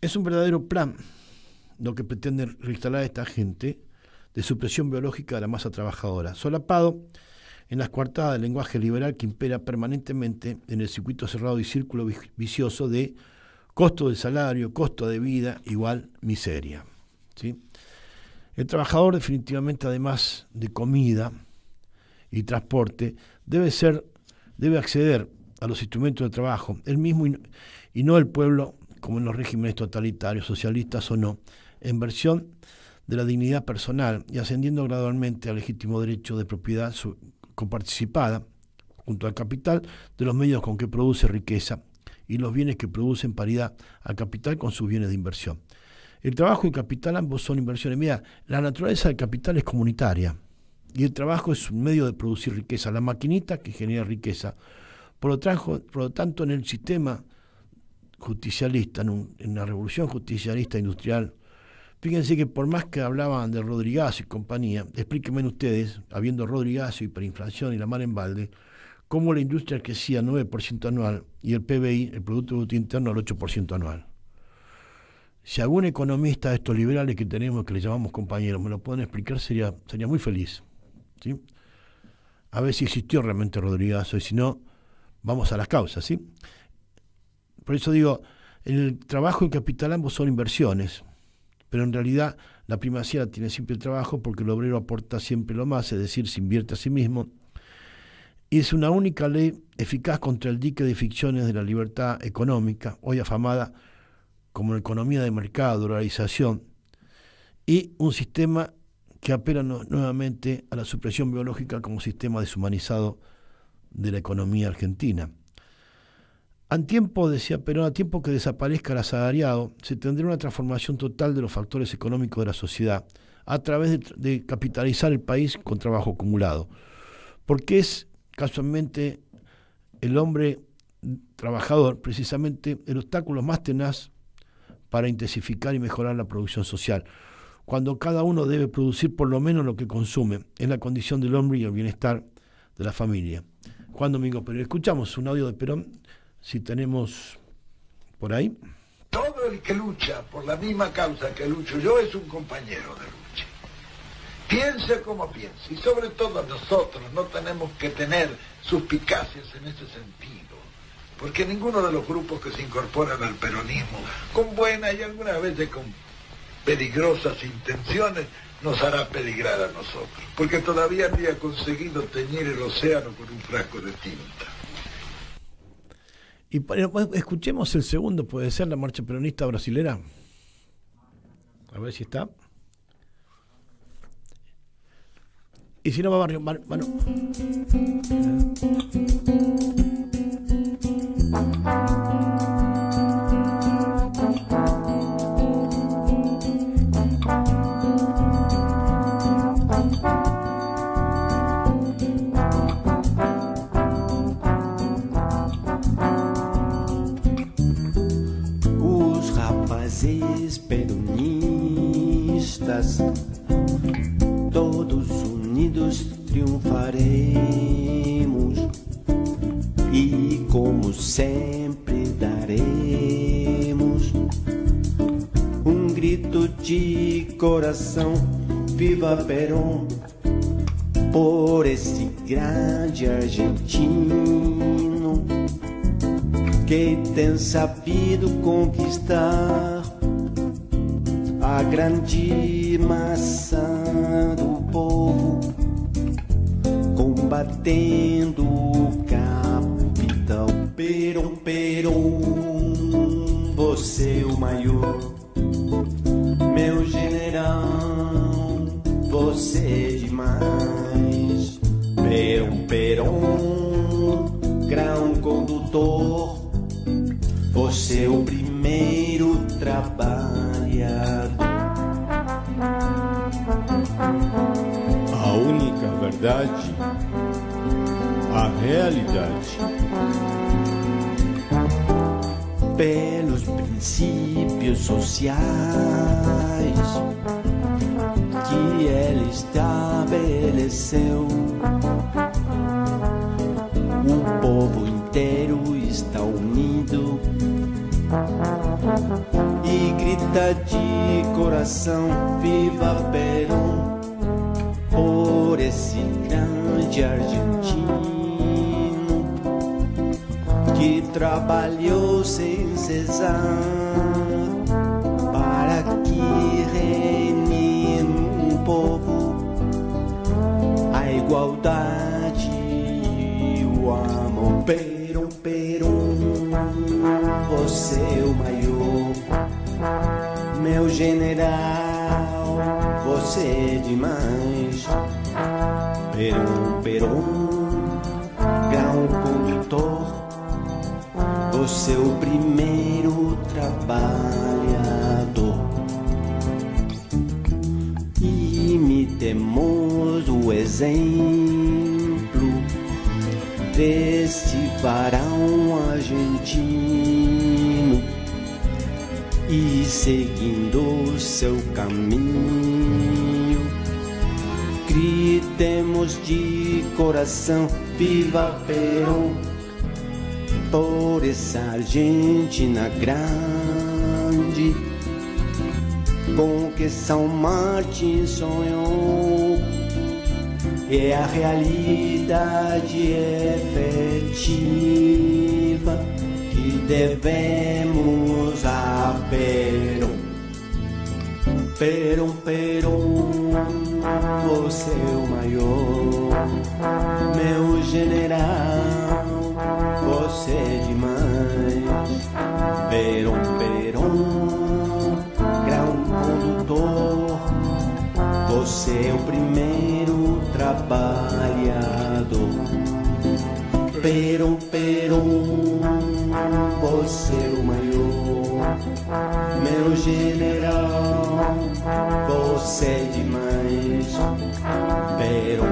Es un verdadero plan lo que pretende reinstalar esta gente de supresión biológica de la masa trabajadora, solapado en las coartadas del lenguaje liberal que impera permanentemente en el circuito cerrado y círculo vicioso de costo de salario, costo de vida, igual miseria. ¿sí? El trabajador definitivamente, además de comida, y transporte, debe, ser, debe acceder a los instrumentos de trabajo, el mismo y, no el pueblo, como en los regímenes totalitarios, socialistas o no, en versión de la dignidad personal y ascendiendo gradualmente al legítimo derecho de propiedad comparticipada, junto al capital, de los medios con que produce riqueza y los bienes que producen paridad al capital con sus bienes de inversión. El trabajo y el capital ambos son inversiones. Mira, la naturaleza del capital es comunitaria. Y el trabajo es un medio de producir riqueza, la maquinita que genera riqueza. Por lo, tanto, por lo tanto, en el sistema justicialista, en, un, la revolución justicialista industrial, fíjense que por más que hablaban de Rodrigazo y compañía, explíquenme ustedes, habiendo Rodrigazo, hiperinflación y la mar en balde, cómo la industria crecía 9% anual y el PBI, el Producto Interno, al 8% anual. Si algún economista de estos liberales que tenemos, que le llamamos compañeros, me lo pueden explicar, sería, sería muy feliz. A ver si existió realmente Rodríguez y si no, vamos a las causas, ¿sí? Por eso digo, el trabajo y el capital ambos son inversiones, pero en realidad la primacía tiene siempre el trabajo porque el obrero aporta siempre lo más, es decir, se invierte a sí mismo. Y es una única ley eficaz contra el dique de ficciones de la libertad económica, hoy afamada como la economía de mercado, dolarización, y un sistema que apelan nuevamente a la supresión biológica como sistema deshumanizado de la economía argentina. A tiempo, decía Perón, a tiempo que desaparezca el asalariado, se tendrá una transformación total de los factores económicos de la sociedad a través de capitalizar el país con trabajo acumulado. Porque es casualmente el hombre trabajador precisamente el obstáculo más tenaz para intensificar y mejorar la producción social cuando cada uno debe producir por lo menos lo que consume. Es la condición del hombre y el bienestar de la familia. Juan Domingo Perón. Escuchamos un audio de Perón, si tenemos por ahí. Todo el que lucha por la misma causa que lucho yo es un compañero de lucha. Piense como piense. Y sobre todo nosotros no tenemos que tener suspicacias en ese sentido. Porque ninguno de los grupos que se incorporan al peronismo, con buena y algunas veces con peligrosas intenciones nos hará peligrar a nosotros, porque todavía había conseguido teñir el océano con un frasco de tinta. Y pues, escuchemos el segundo, puede ser la marcha peronista brasilera. A ver si está. Y si no va a barrio bueno. todos unidos triunfaremos e, como sempre, daremos um grito de coração: Viva Perón! Por esse grande argentino que tem sabido conquistar a grande maçã do povo, combatendo o capitão. Perum, perum, você o maior. a realidade. Pelos princípios sociais que ele estabeleceu, o povo inteiro está unido e grita de coração: Viva Perón! desse grande argentino que trabalhou sem cesar para que reine no povo a igualdade e o amor. perum Peru, você é o maior, meu general você é demais. Peru, Peron, grão condutor do seu primeiro trabalhador. Imitemos o exemplo deste varão argentino e seguindo seu caminho Vamos de coração, viva Perón, por essa Argentina grande, com que São Martin sonhou. E a realidade efetiva que devemos a Perón, Perón, Perón. Você é o maior, meu general, você é demais. Verão, Peron, grão condutor, você é o primeiro trabalhador. Peron, peron, você é o maior, meu general, você é demais. pero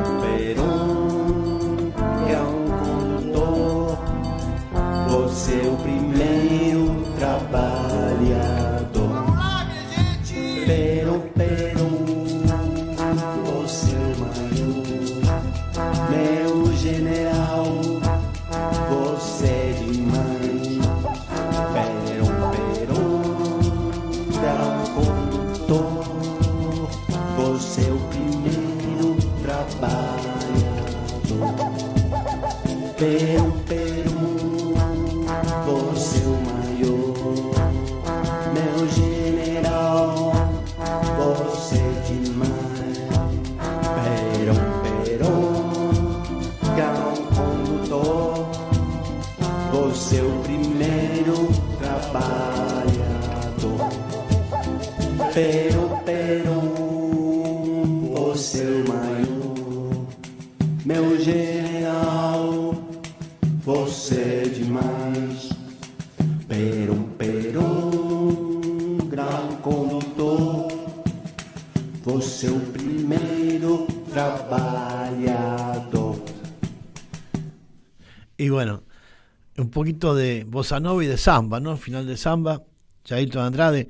de bossa y de samba, ¿no? Final de samba, Jailton Andrade,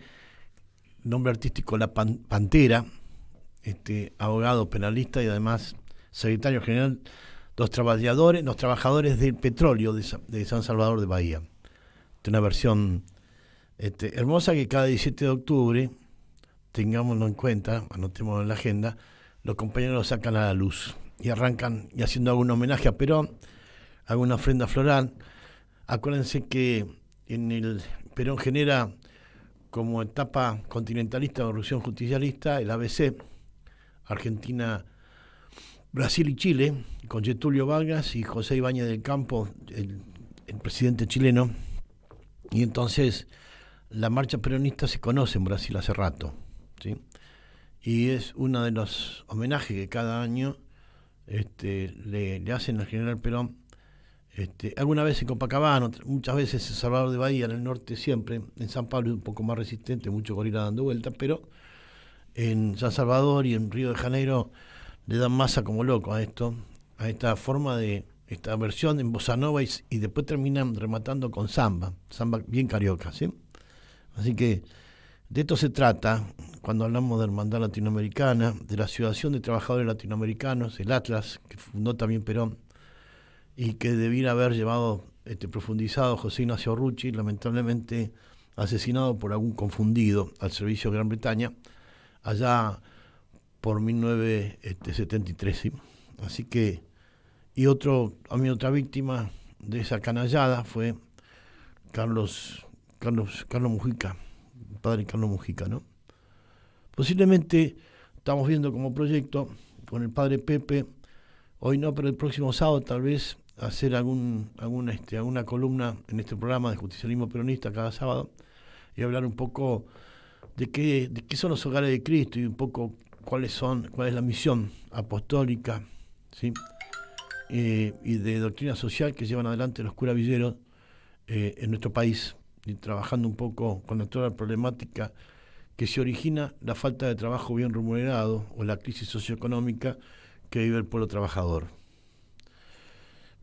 nombre artístico La Pantera, este, abogado penalista y además secretario general de los trabajadores, los trabajadores del petróleo de, San Salvador de Bahía. de una versión este, hermosa que cada 17 de octubre, tengámoslo en cuenta, anotémoslo en la agenda, los compañeros lo sacan a la luz y arrancan y haciendo algún homenaje a Perón, alguna ofrenda floral. Acuérdense que en el Perón genera como etapa continentalista, revolución justicialista, el ABC, Argentina, Brasil y Chile, con Getulio Vargas y José Ibáñez del Campo, el, presidente chileno. Y entonces la marcha peronista se conoce en Brasil hace rato. ¿sí? Y es uno de los homenajes que cada año este, le hacen al general Perón este, alguna vez en Copacabana, muchas veces en Salvador de Bahía, en el norte siempre, en San Pablo es un poco más resistente, mucho gorila dando vueltas, pero en San Salvador y en Río de Janeiro le dan masa como loco a esto, a esta forma de, esta versión en bossa nova y, después terminan rematando con samba, samba bien carioca, ¿sí? Así que de esto se trata cuando hablamos de hermandad latinoamericana, de la Asociación de Trabajadores Latinoamericanos, el Atlas, que fundó también Perón, y que debiera haber llevado este, profundizado José Ignacio Rucci, lamentablemente asesinado por algún confundido al servicio de Gran Bretaña, allá por 1973. Este, Así que, y otro, a mí otra víctima de esa canallada fue Carlos, Carlos, Carlos Mujica, padre Carlos Mujica, ¿no? Posiblemente estamos viendo como proyecto con el padre Pepe, hoy no, pero el próximo sábado tal vez hacer algún, algún este, alguna columna en este programa de Justicialismo Peronista cada sábado y hablar un poco de qué, de qué son los hogares de Cristo y un poco cuáles son, cuál es la misión apostólica, eh, y de doctrina social que llevan adelante los curavilleros eh, en nuestro país, y trabajando un poco con toda la problemática que se origina la falta de trabajo bien remunerado o la crisis socioeconómica que vive el pueblo trabajador.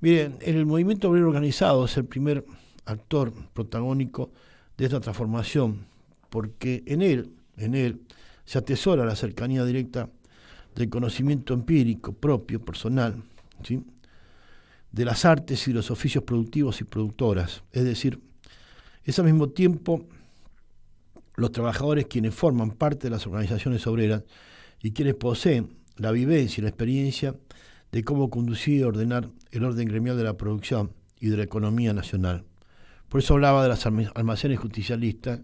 Miren, el movimiento obrero organizado es el primer actor protagónico de esta transformación, porque en él, en él se atesora la cercanía directa del conocimiento empírico propio, personal, ¿sí? de las artes y los oficios productivos y productoras. Es decir, es al mismo tiempo los trabajadores quienes forman parte de las organizaciones obreras y quienes poseen la vivencia y la experiencia de cómo conducir y ordenar el orden gremial de la producción y de la economía nacional. Por eso hablaba de las almacenes justicialistas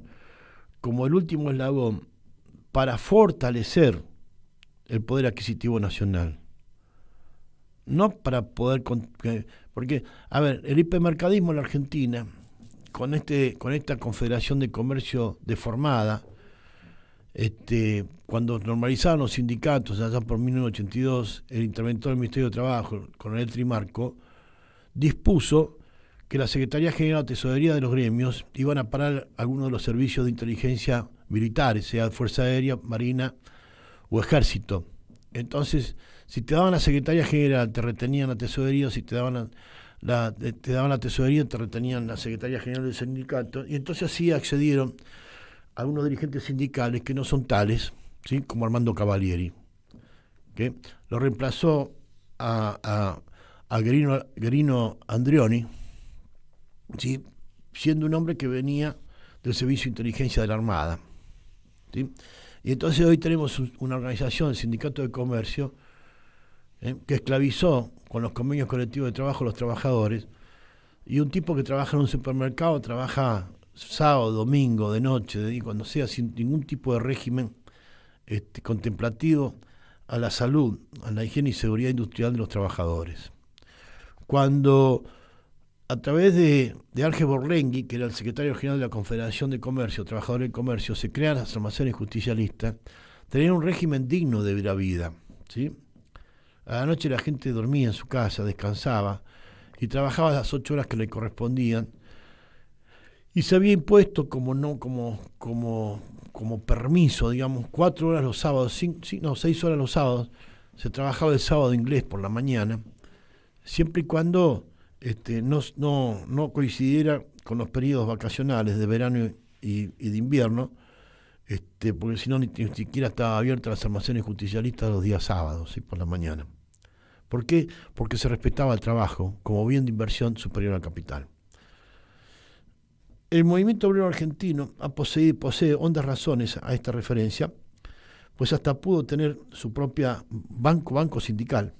como el último eslabón para fortalecer el poder adquisitivo nacional. No para poder... porque, a ver, el hipermercadismo en la Argentina, con, este, con esta confederación de comercio deformada, este, cuando normalizaron los sindicatos, allá por 1982, el interventor del Ministerio de Trabajo, el coronel Trimarco, dispuso que la Secretaría General de Tesorería de los gremios iban a parar algunos de los servicios de inteligencia militares, sea Fuerza Aérea, Marina o Ejército. Entonces, si te daban la Secretaría General, te retenían la tesorería, si te daban la, te daban la tesorería, te retenían la Secretaría General del sindicato, y entonces así accedieron algunos dirigentes sindicales que no son tales, ¿sí? como Armando Cavalieri, que lo reemplazó a, a, Guerino, Andrioni, siendo un hombre que venía del Servicio de Inteligencia de la Armada. Y entonces hoy tenemos una organización, el Sindicato de Comercio, ¿eh? que esclavizó con los convenios colectivos de trabajo a los trabajadores, y un tipo que trabaja en un supermercado trabaja sábado, domingo, de noche, cuando sea, sin ningún tipo de régimen este, contemplativo a la salud, a la higiene y seguridad industrial de los trabajadores. Cuando a través de, de Arge Borlengui, que era el secretario general de la Confederación de Comercio, Trabajadores del Comercio, se crean las almacenes justicialistas, tenían un régimen digno de vida. ¿sí? A la noche la gente dormía en su casa, descansaba y trabajaba las ocho horas que le correspondían y se había impuesto como no como como como permiso digamos cuatro horas los sábados cinco, no seis horas los sábados se trabajaba el sábado inglés por la mañana siempre y cuando este, no, coincidiera con los periodos vacacionales de verano y, de invierno este, porque si no ni, siquiera estaba abierta las almacenes justicialistas los días sábados y por la mañana ¿por qué? porque se respetaba el trabajo como bien de inversión superior al capital el movimiento obrero argentino ha poseído, posee hondas razones a esta referencia, pues hasta pudo tener su propia banco, banco sindical,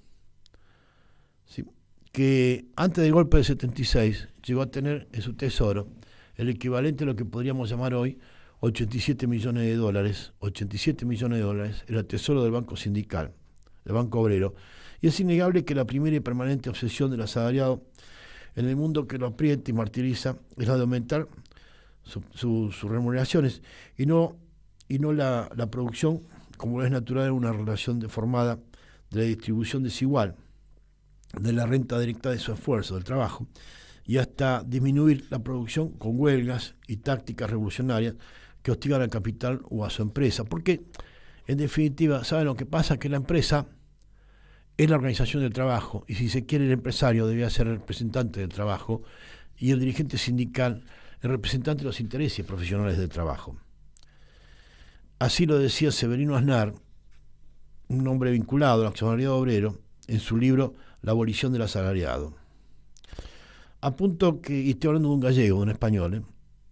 que antes del golpe del 76 llegó a tener en su tesoro el equivalente a lo que podríamos llamar hoy 87 millones de dólares, 87 millones de dólares era el tesoro del Banco Sindical, del Banco Obrero. Y es innegable que la primera y permanente obsesión del asalariado en el mundo que lo aprieta y martiriza es la de aumentar sus remuneraciones y no, y no la, la producción, como es natural en una relación deformada de la distribución desigual de la renta directa de su esfuerzo, del trabajo, y hasta disminuir la producción con huelgas y tácticas revolucionarias que hostigan al capital o a su empresa. Porque, en definitiva, ¿saben lo que pasa? Que la empresa es la organización del trabajo. Y si se quiere, el empresario debía ser el representante del trabajo y el dirigente sindical, el representante de los intereses profesionales del trabajo. Así lo decía Severino Aznar, un hombre vinculado al accionariado obrero, en su libro La abolición del asalariado. A punto que, y estoy hablando de un gallego, de un español, ¿eh?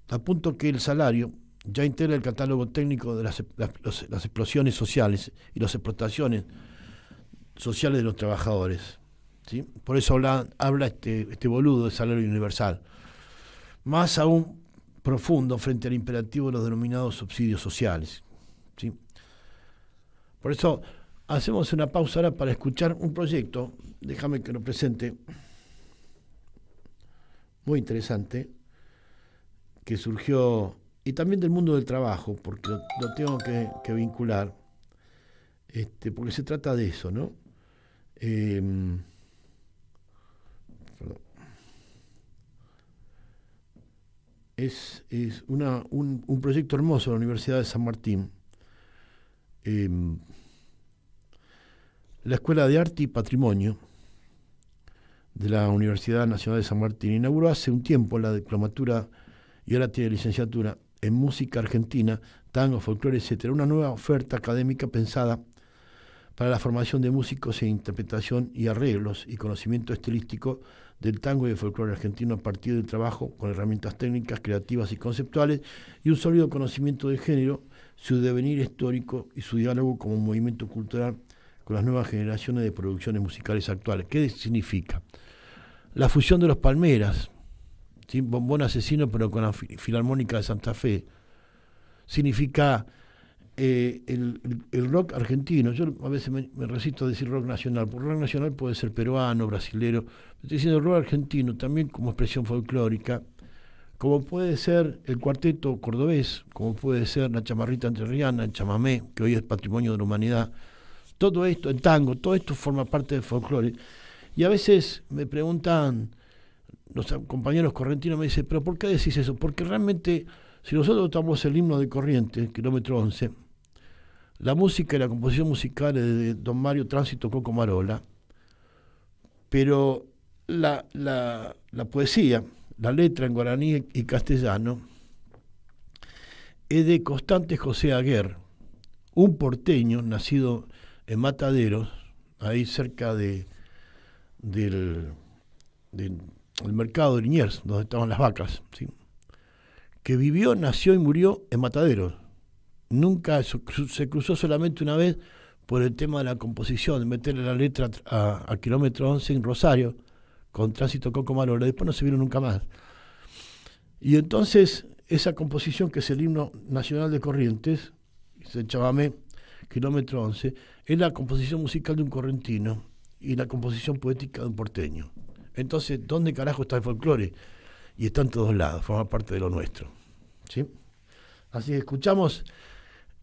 a punto que el salario ya integra el catálogo técnico de las, las explosiones sociales y las explotaciones sociales de los trabajadores. ¿sí? Por eso habla, este, este boludo de salario universal. Más aún profundo frente al imperativo de los denominados subsidios sociales. ¿sí? Por eso hacemos una pausa ahora para escuchar un proyecto, déjame que lo presente, muy interesante, que surgió, y también del mundo del trabajo, porque lo, tengo que, que vincular, este, porque se trata de eso, ¿no? Em, es, un, proyecto hermoso de la Universidad de San Martín. Em, la Escuela de Arte y Patrimonio de la Universidad Nacional de San Martín inauguró hace un tiempo la diplomatura y ahora tiene licenciatura en música argentina, tango, folclore, etc. Una nueva oferta académica pensada para la formación de músicos en interpretación y arreglos y conocimiento estilístico del tango y del folclore argentino a partir del trabajo con herramientas técnicas, creativas y conceptuales y un sólido conocimiento del género, su devenir histórico y su diálogo como movimiento cultural con las nuevas generaciones de producciones musicales actuales. ¿Qué significa? La fusión de los Palmeras, sin bombón asesino pero con la Filarmónica de Santa Fe, significa eh, el, rock argentino, yo a veces me, resisto a decir rock nacional, porque rock nacional puede ser peruano, brasilero, estoy diciendo rock argentino también como expresión folclórica, como puede ser el cuarteto cordobés, como puede ser la chamarrita entrerriana, el chamamé, que hoy es patrimonio de la humanidad, todo esto, el tango, todo esto forma parte del folclore. Y a veces me preguntan, los compañeros correntinos me dicen, pero ¿por qué decís eso? Porque realmente, si nosotros votamos el himno de Corrientes, kilómetro 11, la música y la composición musical es de don Mario Tránsito Coco Marola, pero la, poesía, la letra en guaraní y castellano, es de Constante José Aguer, un porteño nacido en Mataderos, ahí cerca de, del, mercado de Liniers, donde estaban las vacas, que vivió, nació y murió en Mataderos nunca se cruzó solamente una vez por el tema de la composición, de meterle la letra a, kilómetro 11 en Rosario, con tránsito Coco Malola, después no se vieron nunca más. Y entonces esa composición que es el himno nacional de Corrientes, se chamamé, kilómetro 11, es la composición musical de un correntino y la composición poética de un porteño. Entonces, ¿dónde carajo está el folclore? Y está en todos lados, forma parte de lo nuestro. ¿sí? Así que escuchamos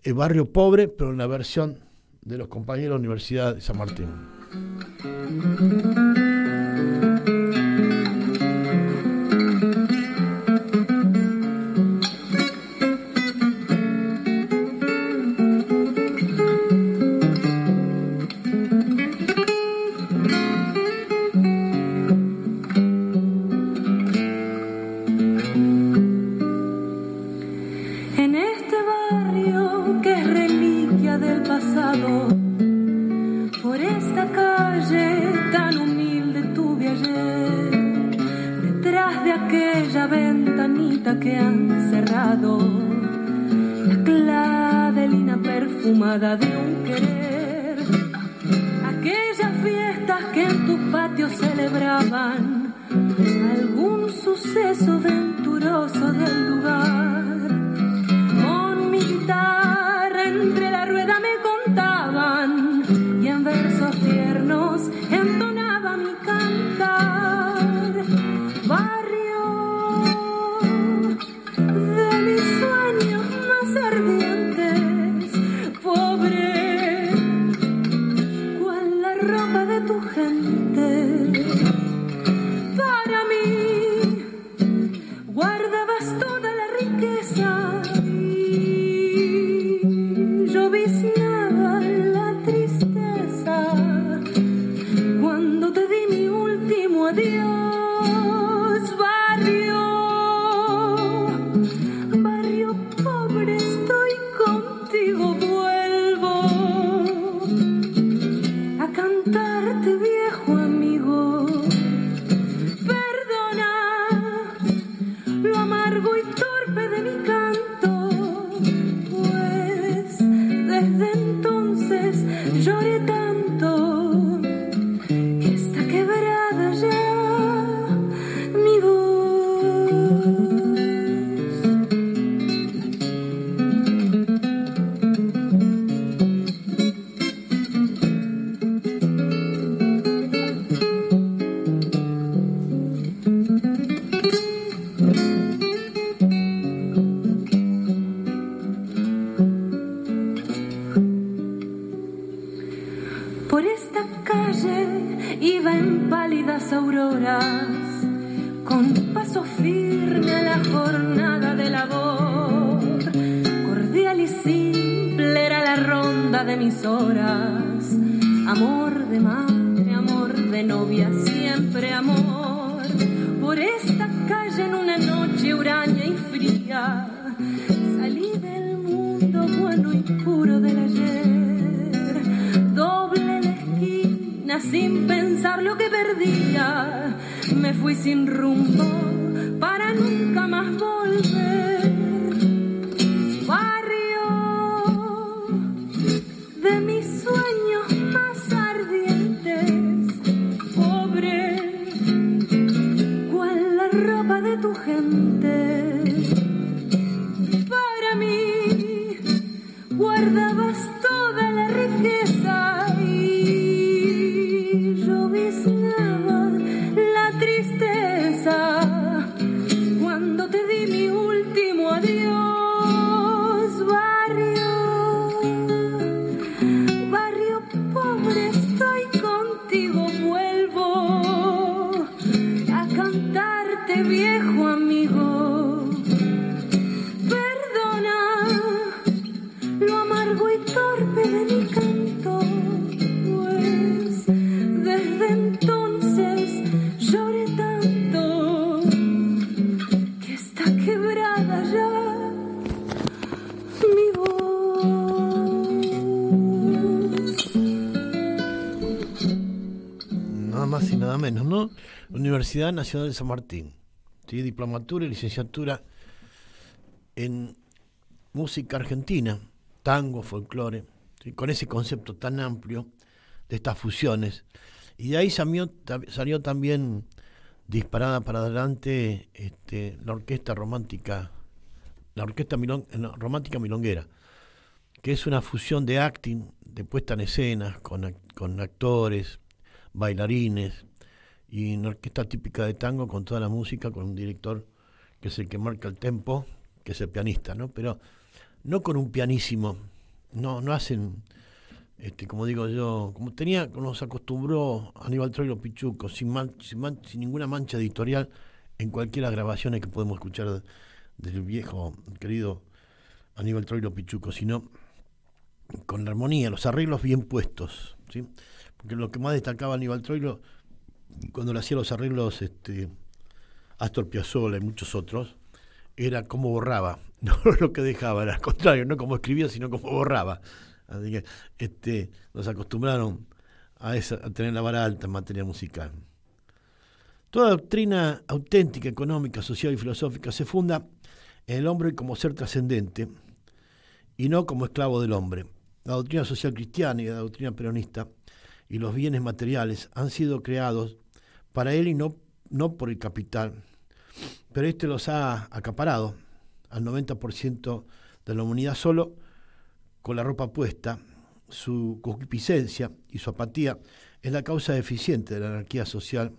el barrio pobre, pero en la versión de los compañeros de la Universidad de San Martín. que han cerrado, la clavelina perfumada de un querer, aquellas fiestas que en tu patio celebraban algún suceso venturoso del lugar. Nacional de San Martín. Diplomatura y licenciatura en música argentina, tango, folclore, con ese concepto tan amplio de estas fusiones. Y de ahí salió, también disparada para adelante este, la orquesta romántica, la orquesta eh, romántica milonguera, que es una fusión de acting, de puesta en escenas, con actores, bailarines, y una orquesta típica de tango con toda la música, con un director que es el que marca el tempo, que es el pianista, ¿no? Pero no con un pianísimo, no, no hacen, este, como digo yo, como tenía, como nos acostumbró Aníbal Troilo Pichuco, sin, sin, man, sin, ninguna mancha editorial en cualquiera de las grabaciones que podemos escuchar del viejo, querido Aníbal Troilo Pichuco, sino con armonía, los arreglos bien puestos, ¿sí? Porque lo que más destacaba Aníbal Troilo cuando le hacía los arreglos este, Astor Piazzolla y muchos otros, era como borraba, no lo que dejaba, era al contrario, no como escribía, sino como borraba. Así que este, nos acostumbraron a, a tener la vara alta en materia musical. Toda doctrina auténtica, económica, social y filosófica se funda en el hombre como ser trascendente y no como esclavo del hombre. La doctrina social cristiana y la doctrina peronista y los bienes materiales han sido creados para él y no, no por el capital. Pero este los ha acaparado al 90% de la humanidad solo con la ropa puesta. Su concupiscencia y su apatía es la causa deficiente de la anarquía social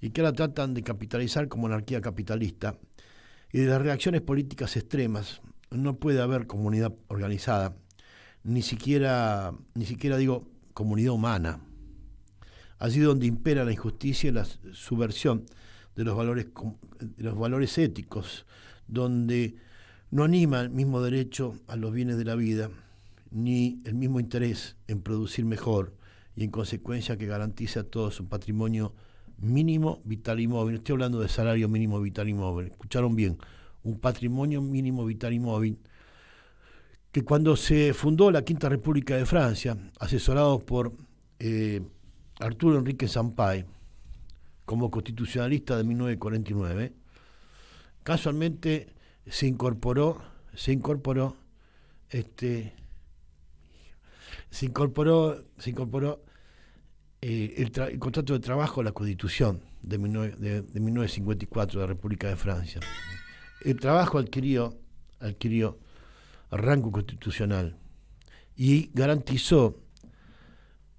y que ahora tratan de capitalizar como anarquía capitalista y de las reacciones políticas extremas. No puede haber comunidad organizada, ni siquiera, ni siquiera digo comunidad humana allí donde impera la injusticia y la subversión de los valores, los valores éticos, donde no anima el mismo derecho a los bienes de la vida, ni el mismo interés en producir mejor y en consecuencia que garantice a todos un patrimonio mínimo vital y móvil. Estoy hablando de salario mínimo vital y móvil. Escucharon bien, un patrimonio mínimo vital y móvil que cuando se fundó la Quinta República de Francia, asesorados por eh, Arturo Enrique Sampay, como constitucionalista de 1949, casualmente se incorporó, se incorporó, este, se incorporó, se incorporó eh, el, contrato de trabajo a la Constitución de, 1954 de la República de Francia. El trabajo adquirió, adquirió rango constitucional y garantizó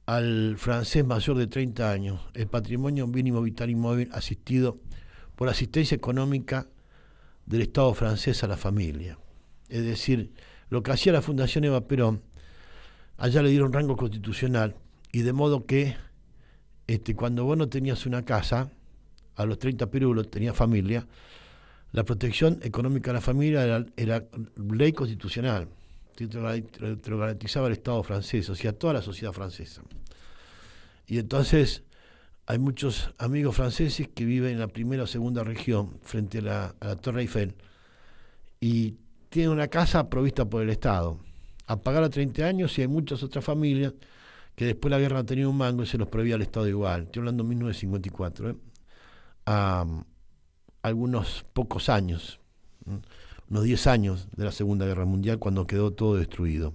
al francés mayor de 30 años el patrimonio mínimo vital inmóvil asistido por asistencia económica del Estado francés a la familia. Es decir, lo que hacía la Fundación Eva Perón, allá le dieron rango constitucional y de modo que este, cuando vos no tenías una casa, a los 30 perulos tenías familia, la protección económica de la familia era ley constitucional te lo garantizaba el Estado francés, o sea, toda la sociedad francesa. Y entonces hay muchos amigos franceses que viven en la primera o segunda región, frente a la, Torre Eiffel, y tienen una casa provista por el Estado. A pagar a 30 años y hay muchas otras familias que después de la guerra han tenido un mango y se los prohibía al Estado igual. Estoy hablando de 1954, ¿eh? algunos pocos años los 10 años de la Segunda Guerra Mundial, cuando quedó todo destruido.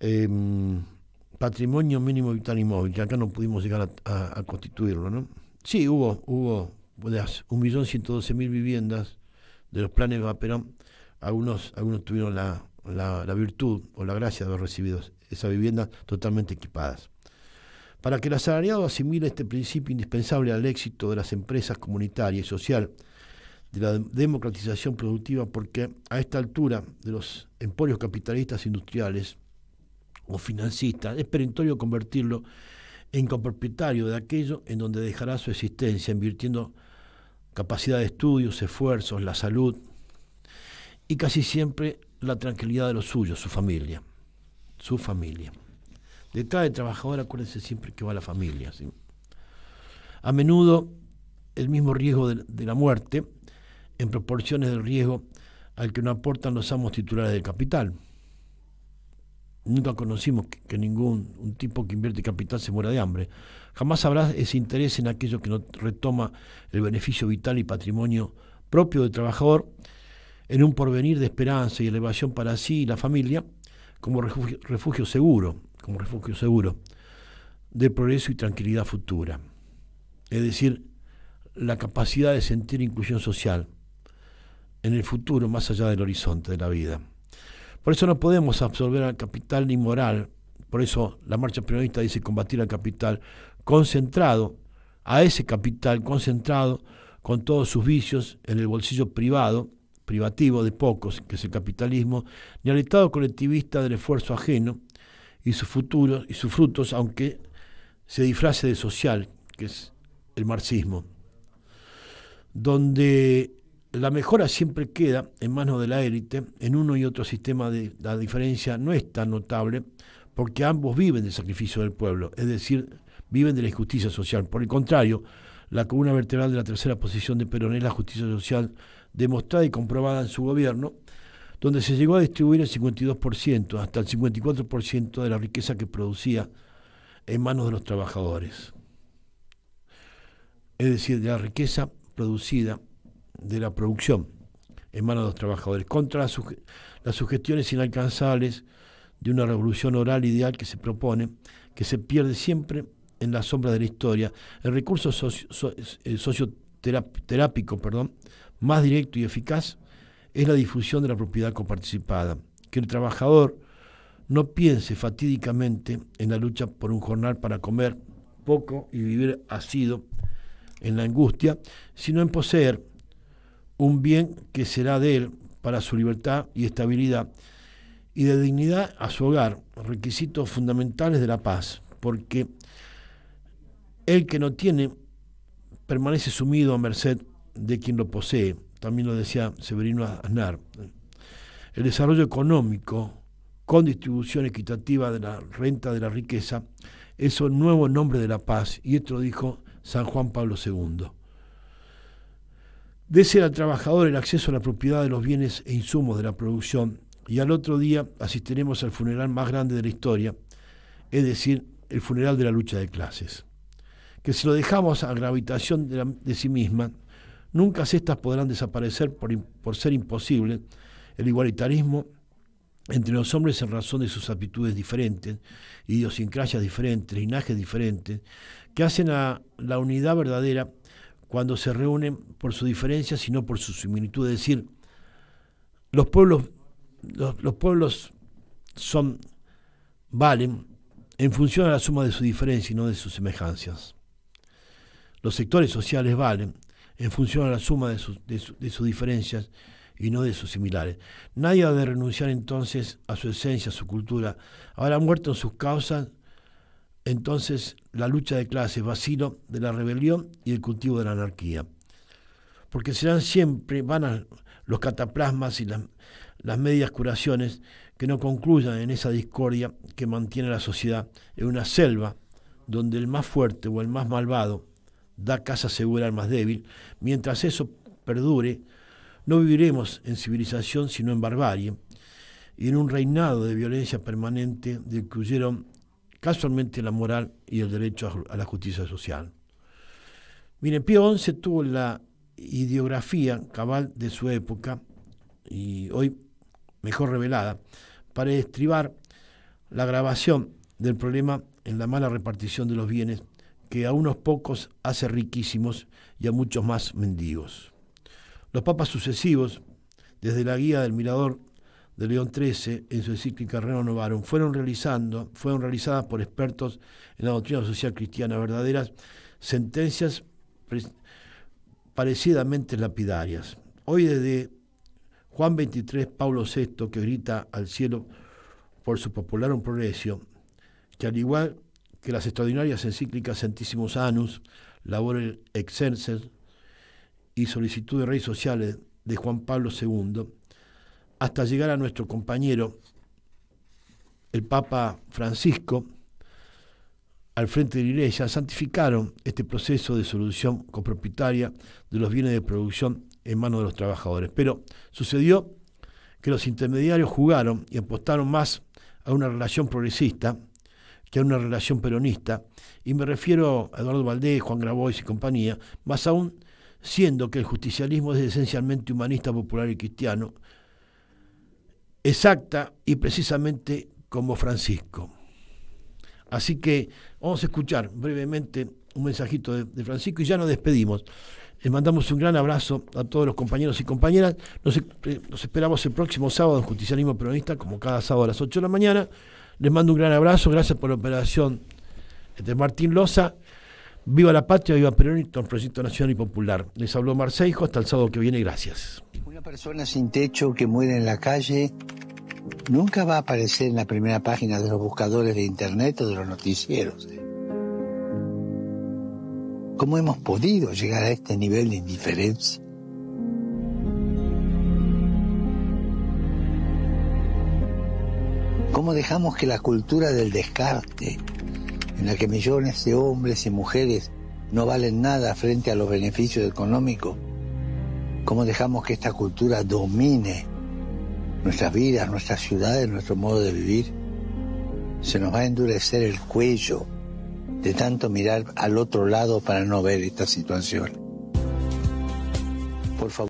Em, patrimonio mínimo vital inmóvil, que acá no pudimos llegar a, constituirlo, ¿no? Sí, hubo, hubo 1.112.000 viviendas de los planes de Perón, algunos, algunos tuvieron la, virtud o la gracia de haber recibido esas viviendas totalmente equipadas. Para que el asalariado asimile este principio indispensable al éxito de las empresas comunitarias y social de la democratización productiva, porque a esta altura de los emporios capitalistas industriales o financistas es perentorio convertirlo en copropietario de aquello en donde dejará su existencia, invirtiendo capacidad de estudios, esfuerzos, la salud y casi siempre la tranquilidad de los suyos, su familia. Su familia. Detrás del trabajador, acuérdense siempre que va la familia. ¿sí? A menudo el mismo riesgo de la muerte en proporciones del riesgo al que no aportan los amos titulares del capital. Nunca conocimos que, ningún un tipo que invierte capital se muera de hambre. Jamás habrá ese interés en aquello que no retoma el beneficio vital y patrimonio propio del trabajador en un porvenir de esperanza y elevación para sí y la familia como seguro, como refugio seguro de progreso y tranquilidad futura. Es decir, la capacidad de sentir inclusión social, en el futuro, más allá del horizonte de la vida. Por eso no podemos absorber al capital ni moral, por eso la marcha periodista dice combatir al capital concentrado, a ese capital concentrado con todos sus vicios en el bolsillo privado, privativo de pocos, que es el capitalismo, ni al Estado colectivista del esfuerzo ajeno y sus futuro y sus frutos, aunque se disfrace de social, que es el marxismo, donde la mejora siempre queda en manos de la élite, en uno y otro sistema de, la diferencia no es tan notable, porque ambos viven del sacrificio del pueblo, es decir, viven de la injusticia social. Por el contrario, la columna vertebral de la tercera posición de Perón es la justicia social demostrada y comprobada en su gobierno, donde se llegó a distribuir el 52%, hasta el 54% de la riqueza que producía en manos de los trabajadores. Es decir, de la riqueza producida de la producción en manos de los trabajadores, contra las, sugestiones inalcanzables de una revolución oral ideal que se propone, que se pierde siempre en la sombra de la historia. El recurso eh, perdón, más directo y eficaz es la difusión de la propiedad coparticipada. Que el trabajador no piense fatídicamente en la lucha por un jornal para comer poco y vivir asido en la angustia, sino en poseer un bien que será de él para su libertad y estabilidad, y de dignidad a su hogar, requisitos fundamentales de la paz, porque el que no tiene permanece sumido a merced de quien lo posee, también lo decía Severino Aznar. El desarrollo económico con distribución equitativa de la renta de la riqueza es un nuevo nombre de la paz, y esto lo dijo San Juan Pablo II. Dese al trabajador el acceso a la propiedad de los bienes e insumos de la producción y al otro día asistiremos al funeral más grande de la historia, es decir, el funeral de la lucha de clases. Que si lo dejamos a gravitación de, sí misma, nunca estas podrán desaparecer por, por ser imposible el igualitarismo entre los hombres en razón de sus aptitudes diferentes, idiosincrasias diferentes, linajes diferentes, que hacen a la unidad verdadera cuando se reúnen por su diferencia, sino por su similitud. Es decir, los pueblos, los, pueblos son, valen en función a la suma de sus diferencias y no de sus semejanzas. Los sectores sociales valen en función a la suma de, sus diferencias y no de sus similares. Nadie ha de renunciar entonces a su esencia, a su cultura. Habrá muerto en sus causas entonces la lucha de clases, vacilo de la rebelión y el cultivo de la anarquía. Porque serán siempre, van los cataplasmas y las, las medias curaciones que no concluyan en esa discordia que mantiene la sociedad en una selva donde el más fuerte o el más malvado da casa segura al más débil. Mientras eso perdure, no viviremos en civilización sino en barbarie y en un reinado de violencia permanente de que huyeron casualmente la moral y el derecho a la justicia social. Miren, Pío XI tuvo la ideografía cabal de su época, y hoy mejor revelada, para estribar la agravación del problema en la mala repartición de los bienes que a unos pocos hace riquísimos y a muchos más mendigos. Los papas sucesivos, desde la guía del mirador de León XIII en su encíclica Reno fueron realizando, fueron realizadas por expertos en la doctrina social cristiana, verdaderas sentencias parecidamente lapidarias. Hoy desde Juan XXIII Pablo VI, que grita al cielo por su popular un progreso, que al igual que las extraordinarias encíclicas Santísimos Anus, Labor Exerces y Solicitud de Reyes Sociales de Juan Pablo II, hasta llegar a nuestro compañero, el Papa Francisco, al frente de la Iglesia, santificaron este proceso de solución copropietaria de los bienes de producción en manos de los trabajadores. Pero sucedió que los intermediarios jugaron y apostaron más a una relación progresista que a una relación peronista, y me refiero a Eduardo Valdés, Juan Grabois y compañía, más aún siendo que el justicialismo es esencialmente humanista, popular y cristiano, exacta y precisamente como Francisco. Así que vamos a escuchar brevemente un mensajito de, Francisco y ya nos despedimos. Les mandamos un gran abrazo a todos los compañeros y compañeras. Nos, eh, nos esperamos el próximo sábado en Justicialismo Peronista, como cada sábado a las 8 de la mañana. Les mando un gran abrazo. Gracias por la operación de Martín Loza. Viva la patria, viva Perón y Francisco Nacional y Popular. Les habló Marceijo, hasta el sábado que viene, gracias. Una persona sin techo que muere en la calle nunca va a aparecer en la primera página de los buscadores de internet o de los noticieros. ¿eh? ¿Cómo hemos podido llegar a este nivel de indiferencia? ¿Cómo dejamos que la cultura del descarte en la que millones de hombres y mujeres no valen nada frente a los beneficios económicos? ¿Cómo dejamos que esta cultura domine nuestras vidas, nuestras ciudades, nuestro modo de vivir? Se nos va a endurecer el cuello de tanto mirar al otro lado para no ver esta situación. Por favor.